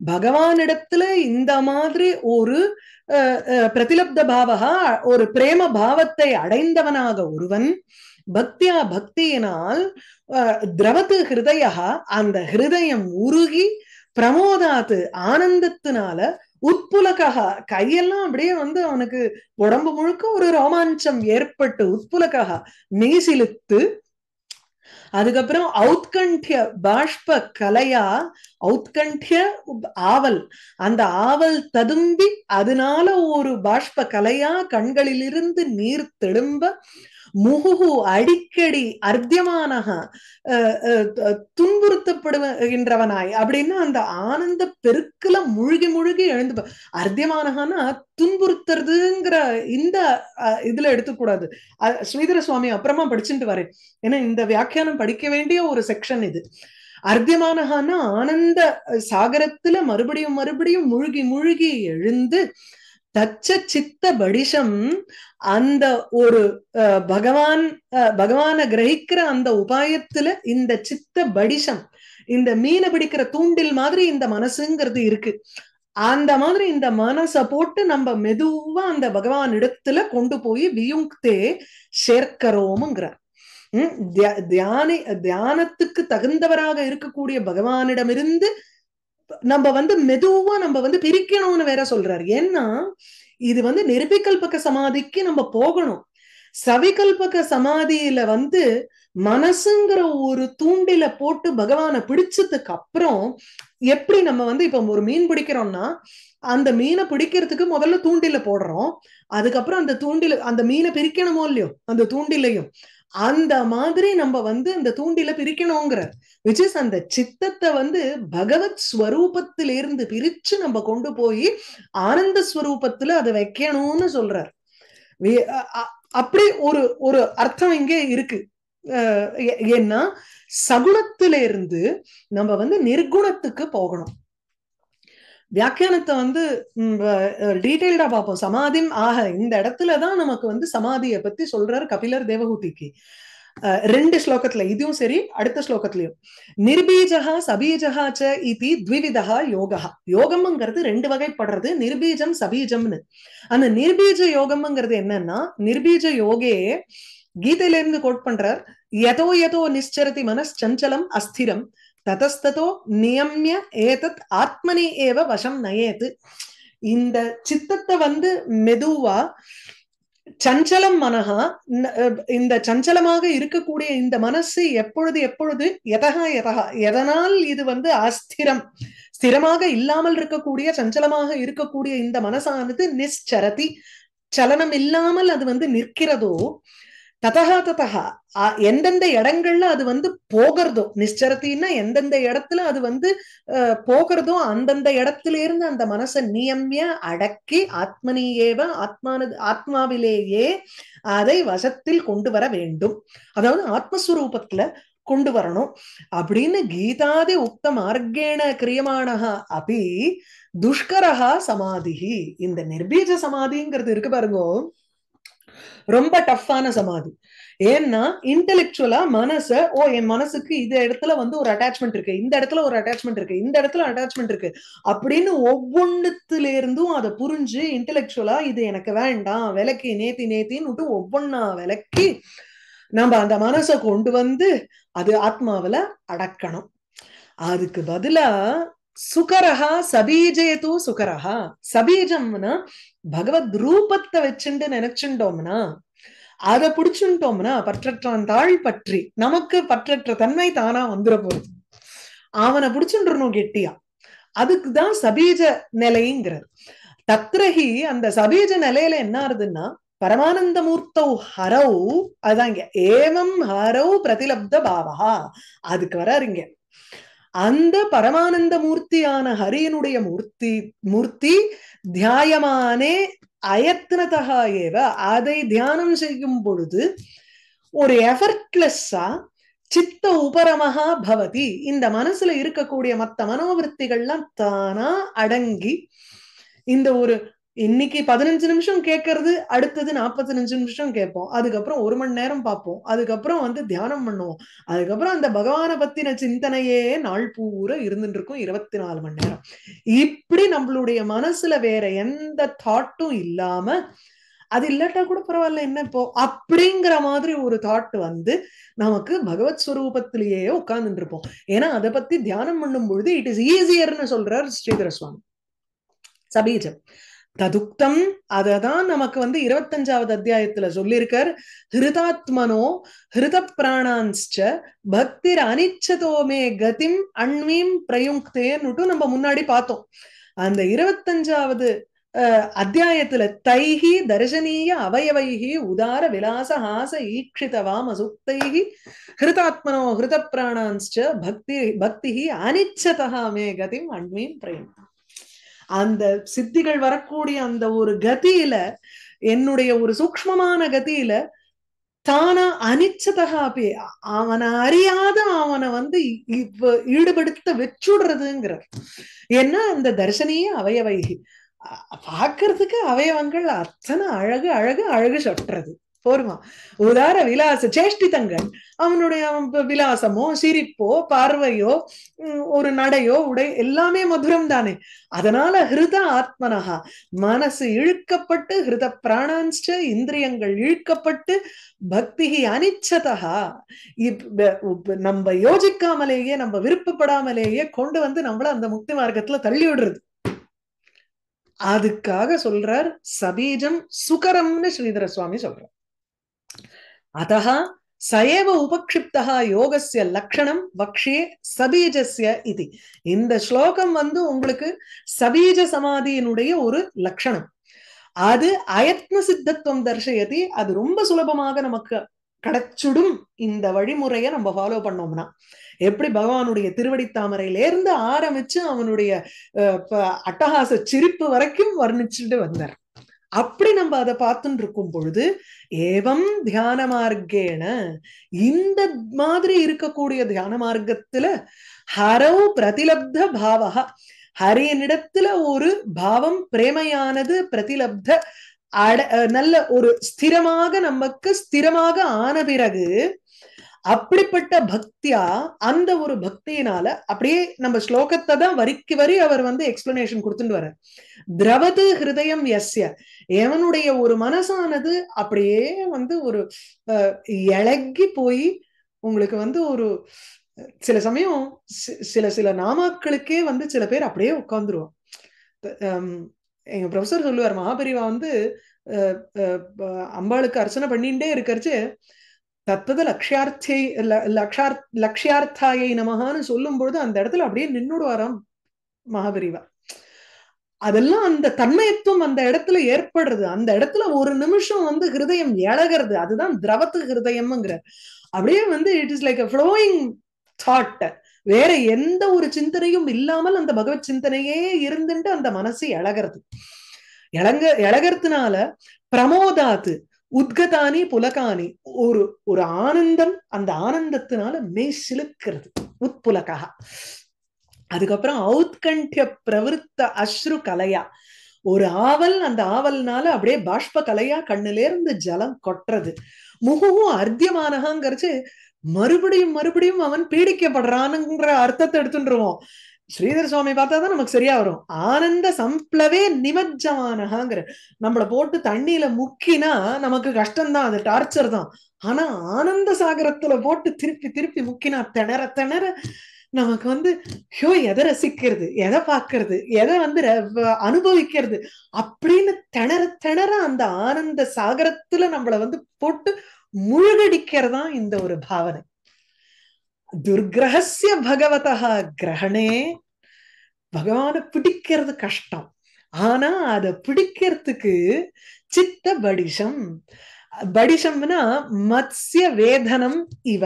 பகவானிடத்துல இந்த மாதிரி ஒரு பிரதிலப்த பாவகா ஒரு பிரேம பாவத்தை அடைந்தவனாக ஒருவன் பக்தியா பக்தியினால் திரவத்து ஹிருதயா அந்த ஹிருதயம் உருகி பிரமோதாத்து ஆனந்தத்தினால உட்புலக்காக கையெல்லாம் அப்படியே வந்து அவனுக்கு உடம்பு முழுக்க ஒரு ரோமாஞ்சம் ஏற்பட்டு உட்புலக்காக மெய்சிலுத்து அதுக்கப்புறம் அவுத்கண்டிய பாஷ்ப கலையா அவுத்கண்டிய ஆவல் அந்த ஆவல் ததும்பி அதனால ஒரு பாஷ்ப கலையா கண்களிலிருந்து நீர் தெழும்ப முகுகு அடிக்கடி அர்த்தியமானக துன்புறுத்தப்படுகின்றவனாய் அப்படின்னா அந்த ஆனந்த பெருக்குல முழுகி முழுகி எழுந்து அர்த்தியமானகன்னா துன்புறுத்துறதுங்கிற இந்த இதுல எடுத்துக்கூடாது ஸ்ரீதர சுவாமி அப்புறமா படிச்சுட்டு வரேன் ஏன்னா இந்த வியாக்கியானம் படிக்க வேண்டிய ஒரு செக்ஷன் இது அர்த்தியமானகான ஆனந்த சாகரத்துல மறுபடியும் மறுபடியும் முழுகி முழுகி எழுந்து தச்ச சித்த படிஷம் அந்த ஒரு பகவான் பகவான கிரகிக்கிற அந்த உபாயத்துல இந்த சித்த படிஷம் இந்த மீனை பிடிக்கிற தூண்டில் மாதிரி இந்த மனசுங்கிறது இருக்கு அந்த மாதிரி இந்த மனசை போட்டு நம்ம மெதுவா அந்த பகவான் இடத்துல கொண்டு போய் வியுங்தே சேர்க்கிறோம்ங்கிறார் தியானி தியானத்துக்கு தகுந்தவராக இருக்கக்கூடிய பகவானிடமிருந்து நம்ம வந்து மெதுவா நம்ம வந்து பிரிக்கணும்னு வேற சொல்றாரு ஏன்னா இது வந்து நிருபிகல்பக சமாதிக்கு நம்ம போகணும் சவிகல்பக சமாதியில வந்து மனசுங்கிற ஒரு தூண்டில போட்டு பகவானை பிடிச்சதுக்கு அப்புறம் எப்படி நம்ம வந்து இப்ப ஒரு மீன் பிடிக்கிறோம்னா அந்த மீனை பிடிக்கிறதுக்கு முதல்ல தூண்டில போடுறோம் அதுக்கப்புறம் அந்த தூண்டில அந்த மீனை பிரிக்கணுமோ இல்லையோ அந்த தூண்டிலையும் அந்த மாதிரி நம்ம வந்து இந்த தூண்டில பிரிக்கணுங்கிற விச் இஸ் அந்த சித்தத்தை வந்து பகவத் ஸ்வரூபத்திலிருந்து பிரிச்சு நம்ம கொண்டு போய் ஆனந்த ஸ்வரூபத்துல அதை வைக்கணும்னு சொல்றார் அப்படி ஒரு ஒரு அர்த்தம் இங்கே இருக்கு ஏன்னா சகுணத்திலிருந்து நம்ம வந்து நிர்குணத்துக்கு போகணும் வியாக்கியானத்தை வந்து டீடைல்டா பார்ப்போம் சமாதின் ஆக இந்த இடத்துலதான் நமக்கு வந்து சமாதியை பத்தி சொல்றாரு கபிலர் தேவகூதிக்கு ரெண்டு ஸ்லோகத்துல இதுவும் சரி அடுத்த ஸ்லோகத்திலயும் நிர்பீஜா சபீஜகா ச இது த்விவிதா யோகா யோகம்ங்கிறது ரெண்டு வகைப்படுறது நிர்பீஜம் சபீஜம்னு அந்த நிர்பீஜ யோகம்ங்கிறது என்னன்னா நிர்பீஜ யோகே கீதையில இருந்து கோட் பண்றார் எதோ எதோ நிச்சரதி மனஸ் சஞ்சலம் அஸ்திரம் ததஸ்ததோ நியமிய ஏதத் ஆத்மனி ஏவ வசம் நயேது இந்த சித்தத்தை வந்து மெதுவா சஞ்சலம் மனஹா இந்த சஞ்சலமாக இருக்கக்கூடிய இந்த மனசு எப்பொழுது எப்பொழுது எதகா எதகா எதனால் இது வந்து அஸ்திரம் ஸ்திரமாக இல்லாமல் இருக்கக்கூடிய சஞ்சலமாக இருக்கக்கூடிய இந்த மனசானது நிச்சரதி சலனம் இல்லாமல் அது வந்து நிற்கிறதோ ததகா ததகா எந்தெந்த இடங்கள்ல அது வந்து போகிறதோ நிச்சரத்தின்னா எந்தெந்த இடத்துல அது வந்து போகிறதோ அந்தந்த இடத்துல இருந்து அந்த மனசை நியமிய அடக்கி ஆத்மனியேவ ஆத்மானது ஆத்மாவிலேயே அதை வசத்தில் கொண்டு வர வேண்டும் அதாவது ஆத்மஸ்வரூபத்துல கொண்டு வரணும் அப்படின்னு கீதாதி உக்த மார்க்கேண கிரியமானஹா அபி துஷ்கரஹா சமாதி இந்த நிர்பீஜ சமாதிங்கிறது இருக்கு பாருங்க ரொம்ப டஃப்பான சமாதி ஏன்னா இன்டெலெக்சுவலா மனச ஓ என் மனசுக்கு இந்த இடத்துல வந்து ஒரு அட்டாச்மெண்ட் இருக்கு இந்த இடத்துல ஒரு அட்டாச்மெண்ட் இருக்கு இந்த இடத்துல அட்டாச்மெண்ட் இருக்கு அப்படின்னு ஒவ்வொன்னுத்துல இருந்தும் அதை புரிஞ்சு இன்டெலெக்சுவலா இது எனக்கு வேண்டாம் விளக்கி நேத்தி நேத்தின்னு விட்டு ஒவ்வொன்னா விளக்கி நம்ம அந்த மனசை கொண்டு வந்து அது ஆத்மாவில அடக்கணும் அதுக்கு பதிலா சுகரஹா சபீஜேது சுகரஹா சபீஜம்னா பகவத் ரூபத்தை வச்சுண்டு நினைச்சுட்டோம்னா அதை புடிச்சுட்டோம்னா பற்றற்றான் தாழ் பற்றி நமக்கு பற்றற்ற தன்மை தானா வந்துட போகுது அவனை புடிச்சுன்றணும் கெட்டியா அதுக்குதான் சபீஜ நிலைங்கிறது தத்ரஹி அந்த சபீஜ நிலையில என்ன ஆறுதுன்னா பரமானந்த மூர்த்தௌ ஹரௌ அதாங்க ஏவம் ஹரௌ பிரதிலப்த பாவா அதுக்கு வராருங்க அந்த பரமானந்த மூர்த்தியான ஹரியனுடைய மூர்த்தி மூர்த்தி தியாயமானே அயத்னதா ஏவ அதை தியானம் செய்யும் பொழுது ஒரு எஃபர்ட்லெஸ்ஸா சித்த உபரமகா பவதி இந்த மனசுல இருக்கக்கூடிய மத்த மனோவருத்திகள்லாம் தானா அடங்கி இந்த ஒரு இன்னைக்கு பதினஞ்சு நிமிஷம் கேட்கறது அடுத்தது நாற்பத்தஞ்சு நிமிஷம் கேட்போம் அதுக்கப்புறம் ஒரு மணி நேரம் பார்ப்போம் அதுக்கப்புறம் வந்து தியானம் பண்ணுவோம் அதுக்கப்புறம் அந்த பகவான பத்தின சிந்தனையே நாள் பூரா இருந்துட்டு இருக்கும் இருபத்தி நாலு மணி நேரம் இப்படி நம்மளுடைய மனசுல வேற எந்த தாட்டும் இல்லாம அது இல்லாட்டா கூட பரவாயில்ல என்ன இப்போ அப்படிங்கிற மாதிரி ஒரு தாட் வந்து நமக்கு பகவத் ஸ்வரூபத்திலேயே உட்கார்ந்துட்டு இருப்போம் ஏன்னா அதை பத்தி தியானம் பண்ணும் பொழுது இட் இஸ் ஈஸியர்னு சொல்றார் ஸ்ரீதர சுவாமி சபீஜம் ததுக்தம் அததான் நமக்கு வந்து இருபத்தஞ்சாவது அத்தியாயத்துல சொல்லியிருக்கார் ஹிருதாத்மனோ ஹிருத பிராணான்ஸ்ட பக்திர அனிச்சதோமே கதிம் அண்மீம் பிரயுங்தேன்னுட்டு நம்ம முன்னாடி பார்த்தோம் அந்த இருபத்தஞ்சாவது அத்தியாயத்துல தைஹி தர்சனீய அவயவைஹி உதார விலாச ஹாச ஈக்ஷித வாமசுக்தைஹி ஹிருதாத்மனோ ஹிருத பிராணான்ஸ்ட பக்தி பக்தி அனிச்சதா மே கதிம் அண்மீம் பிரயுங்க அந்த சித்திகள் வரக்கூடிய அந்த ஒரு கதியில என்னுடைய ஒரு சூக்மமான கதியில தானா அனிச்சதக அப்பே அவனை அறியாத அவனை வந்து ஈடுபடுத்த வச்சுடுறதுங்கிறார் ஏன்னா அந்த தர்சனியே அவயவைகி பார்க்கறதுக்கு அவயவங்கள் அத்தனை அழகு அழகு அழகு சொட்டுறது போருமா உதார விலாச சேஷ்டிதங்கள் அவனுடைய விலாசமோ சிரிப்போ பார்வையோ ஒரு நடையோ உடை எல்லாமே மதுரம் தானே அதனால ஹிருத ஆத்மனகா மனசு இழுக்கப்பட்டு ஹிருத பிராணான் இந்திரியங்கள் இழுக்கப்பட்டு பக்தி அனிச்சதா நம்ம யோசிக்காமலேயே நம்ம விருப்பப்படாமலேயே கொண்டு வந்து நம்மள அந்த முக்தி மார்க்கத்துல தள்ளி விடுறது அதுக்காக சொல்றார் சபீஜம் சுகரம்னு ஸ்ரீதர சுவாமி சொல்றார் அத்த स உபக்ஷிப்தா யோகசிய லக்ஷணம் பக்ஷே சபீஜஸ்ய இது இந்த ஸ்லோகம் வந்து உங்களுக்கு சபீஜ சமாதியினுடைய ஒரு லக்ஷணம் அது அயத்ன சித்தத்துவம் தர்சயதி அது ரொம்ப சுலபமாக நமக்கு கிடைச்சுடும் இந்த வழிமுறையை நம்ம ஃபாலோ பண்ணோம்னா எப்படி பகவானுடைய திருவடி தாமரையிலேருந்து ஆரம்பிச்சு அவனுடைய அட்டகாச சிரிப்பு வரைக்கும் வர்ணிச்சுட்டு வந்தார் அப்படி நம்ம அதை பார்த்துட்டு இருக்கும் பொழுது ஏவம் தியான மார்க்கேன இந்த மாதிரி இருக்கக்கூடிய தியான மார்க்கத்துல ஹரவு பிரதிலப்த பாவகா ஹரியனிடத்துல ஒரு பாவம் பிரேமையானது பிரதிலப்த அட நல்ல ஒரு ஸ்திரமாக நமக்கு ஸ்திரமாக ஆன பிறகு அப்படிப்பட்ட பக்தியா அந்த ஒரு பக்தியினால அப்படியே நம்ம ஸ்லோகத்தை தான் வரிக்கு வரி அவர் வந்து எக்ஸ்பிளனேஷன் கொடுத்துட்டு வர திரவது ஹிருதயம் எஸ்ய எவனுடைய ஒரு மனசானது அப்படியே வந்து ஒரு இழகி போய் உங்களுக்கு வந்து ஒரு சில சமயம் சில சில நாமாக்களுக்கே வந்து சில பேர் அப்படியே உட்காந்துருவோம் எங்க ப்ரொஃபசர் சொல்லுவார் மகாபெரிவா வந்து அம்பாளுக்கு அர்ச்சனை பண்ணிட்டே இருக்கிறச்சு தத்தது லக்ஷார்த்தை லக்ஷார் லக்ஷார்த்தாயை நமகான்னு சொல்லும் பொழுது அந்த இடத்துல அப்படியே நின்றுடுவாராம் மகாபிரிவா அதெல்லாம் அந்த தன்மயத்துவம் அந்த இடத்துல ஏற்படுறது அந்த இடத்துல ஒரு நிமிஷம் வந்து ஹிருதயம் இழகிறது அதுதான் திரவத்து ஹிருதயம்ங்கிற அப்படியே வந்து it is like a flowing thought வேற எந்த ஒரு சிந்தனையும் இல்லாமல் அந்த பகவத் சிந்தனையே இருந்துட்டு அந்த மனசு இழகிறது இழங்க இழகிறதுனால பிரமோதாத்து உத்கதானி புலகானி ஒரு ஒரு ஆனந்தம் அந்த ஆனந்தத்தினால மெய் சிலுக்கிறது உத்புலகா அதுக்கப்புறம் அவுத்கண்டிய பிரவருத்த அஸ்ரு கலையா ஒரு ஆவல் அந்த ஆவல்னால அப்படியே பாஷ்ப கலையா கண்ணுல இருந்து ஜலம் கொட்டுறது முகவும் அர்த்தியமானகாங்கிறச்சு மறுபடியும் மறுபடியும் அவன் பீடிக்கப்படுறானுங்கிற அர்த்தத்தை எடுத்துருவோம் ஸ்ரீதர் சுவாமி பார்த்தா தான் நமக்கு சரியா வரும் ஆனந்த சம்ப்ளவே நிமஜ்ஜமானகாங்கிற நம்மளை போட்டு தண்ணியில முக்கினா நமக்கு கஷ்டம்தான் அது டார்ச்சர் தான் ஆனா ஆனந்த சாகரத்துல போட்டு திருப்பி திருப்பி முக்கினா திணற திணற நமக்கு வந்து ஹியோ எதை ரசிக்கிறது எதை பார்க்கறது எதை வந்து அனுபவிக்கிறது அப்படின்னு திணற திணற அந்த ஆனந்த சாகரத்துல நம்மளை வந்து போட்டு முழுகடிக்கிறதா இந்த ஒரு பாவனை துர்கிரகசிய பகவதா கிரகணே பகவான பிடிக்கிறது கஷ்டம் ஆனா அத பிடிக்கிறதுக்கு சித்த படிஷம் படிஷம்னா மத்ய வேதனம் இவ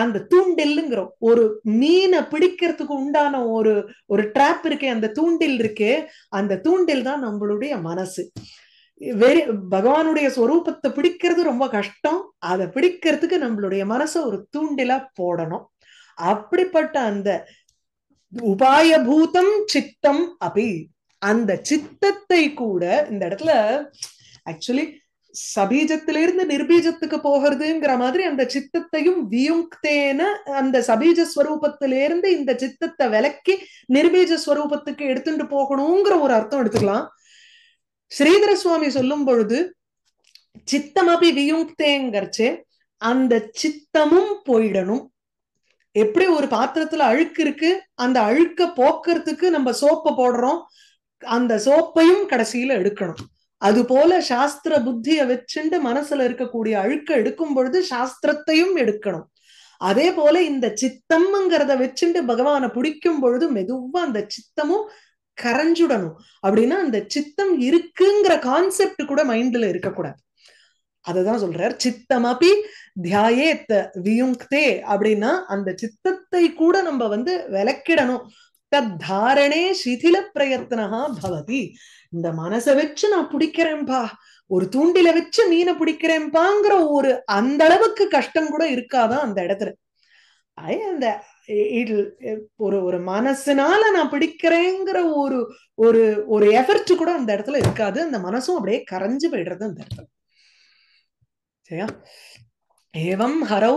அந்த தூண்டில்ங்கிறோம் ஒரு மீனை பிடிக்கிறதுக்கு உண்டான ஒரு ஒரு ட்ராப் இருக்கே அந்த தூண்டில் இருக்கே அந்த தூண்டில் தான் நம்மளுடைய மனசு வெறி பகவானுடைய ஸ்வரூபத்தை பிடிக்கிறது ரொம்ப கஷ்டம் அதை பிடிக்கிறதுக்கு நம்மளுடைய மனசை ஒரு தூண்டிலா போடணும் அப்படிப்பட்ட அந்த உபாயபூதம் சித்தம் அப்படி அந்த சித்தத்தை கூட இந்த இடத்துல ஆக்சுவலி சபீஜத்திலிருந்து நிர்பீஜத்துக்கு போகிறதுங்கிற மாதிரி அந்த சித்தத்தையும் வியுங்தேன அந்த சபீஜ ஸ்வரூபத்திலிருந்து இந்த சித்தத்தை விலக்கி நிர்பீஜ ஸ்வரூபத்துக்கு எடுத்துட்டு போகணுங்கிற ஒரு அர்த்தம் எடுத்துக்கலாம் ஸ்ரீதர சுவாமி சொல்லும் பொழுது சித்தமபி வியுங்தேங்கர்ச்சே அந்த சித்தமும் போயிடணும் எப்படி ஒரு பாத்திரத்துல அழுக்கு இருக்கு அந்த அழுக்க போக்குறதுக்கு நம்ம சோப்பை போடுறோம் அந்த சோப்பையும் கடைசியில எடுக்கணும் அது போல சாஸ்திர புத்திய வச்சுண்டு மனசுல இருக்கக்கூடிய அழுக்க எடுக்கும் பொழுது சாஸ்திரத்தையும் எடுக்கணும் அதே போல இந்த சித்தம்ங்கிறத வச்சுண்டு பகவான பிடிக்கும் பொழுது மெதுவா அந்த சித்தமும் கரைஞ்சுடணும் அப்படின்னா அந்த சித்தம் இருக்குங்கிற கான்செப்ட் கூட மைண்ட்ல இருக்கக்கூடாது அததான் சொல்றார் சித்தம் அப்படி தியாயேத்த வியுங்கே அப்படின்னா அந்த சித்தத்தை கூட நம்ம வந்து விளக்கிடணும் தத்தாரணே சிதில பிரயத்னஹா பவதி இந்த மனசை வச்சு நான் பிடிக்கிறேன்பா ஒரு தூண்டில வச்சு மீனை பிடிக்கிறேன்பாங்கிற ஒரு அந்த அளவுக்கு கஷ்டம் கூட இருக்காதான் அந்த இடத்துல அந்த ஒரு ஒரு மனசுனால நான் பிடிக்கிறேங்கிற ஒரு ஒரு ஒரு எஃபர்ட் கூட அந்த இடத்துல இருக்காது அந்த மனசும் அப்படியே கரைஞ்சு போயிடுறது அந்த இடத்துல சரியா ஏவம் ஹரௌ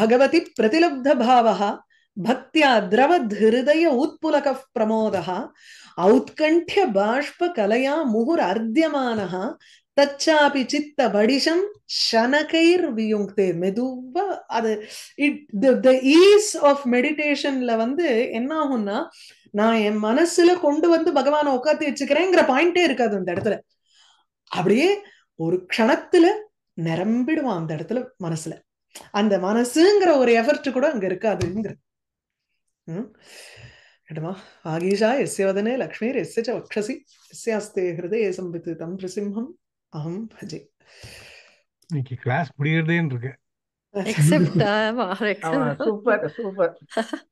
பகவதி பிரதிலப்த பாவா பக்தியா திரவத் ஹிருதய உத்புலக பிரமோதா அவுத்கண்டிய பாஷ்ப கலையா முகுர் அர்த்தியமான தச்சாபி சித்த வடிஷம் சனகைர் வியுங்தே மெதுவா அது இட் ஈஸ் ஆஃப் மெடிடேஷன்ல வந்து என்ன ஆகும்னா நான் என் மனசுல கொண்டு வந்து பகவானை உட்காந்து வச்சுக்கிறேங்கிற பாயிண்டே இருக்காது அந்த இடத்துல அப்படியே ஒரு க்ஷணத்துல நிரம்பிடுவான் அந்த இடத்துல மனசுல அந்த மனசுங்கிற ஒரு எஃபர்ட் கூட அங்க இருக்காதுங்கிற ஆகீஷா எஸ்யவதனே லக்ஷ்மீர் ലക്ഷ്മീർ യസ്യ எஸ்யாஸ்தே വക്ഷസി சம்பித்து ഹൃദയ സംവിത്തിതം அகம் பஜே இன்னைக்கு கிளாஸ் முடியறதேன்னு இருக்கு எக்ஸெப்ட் ஆமா சூப்பர் சூப்பர்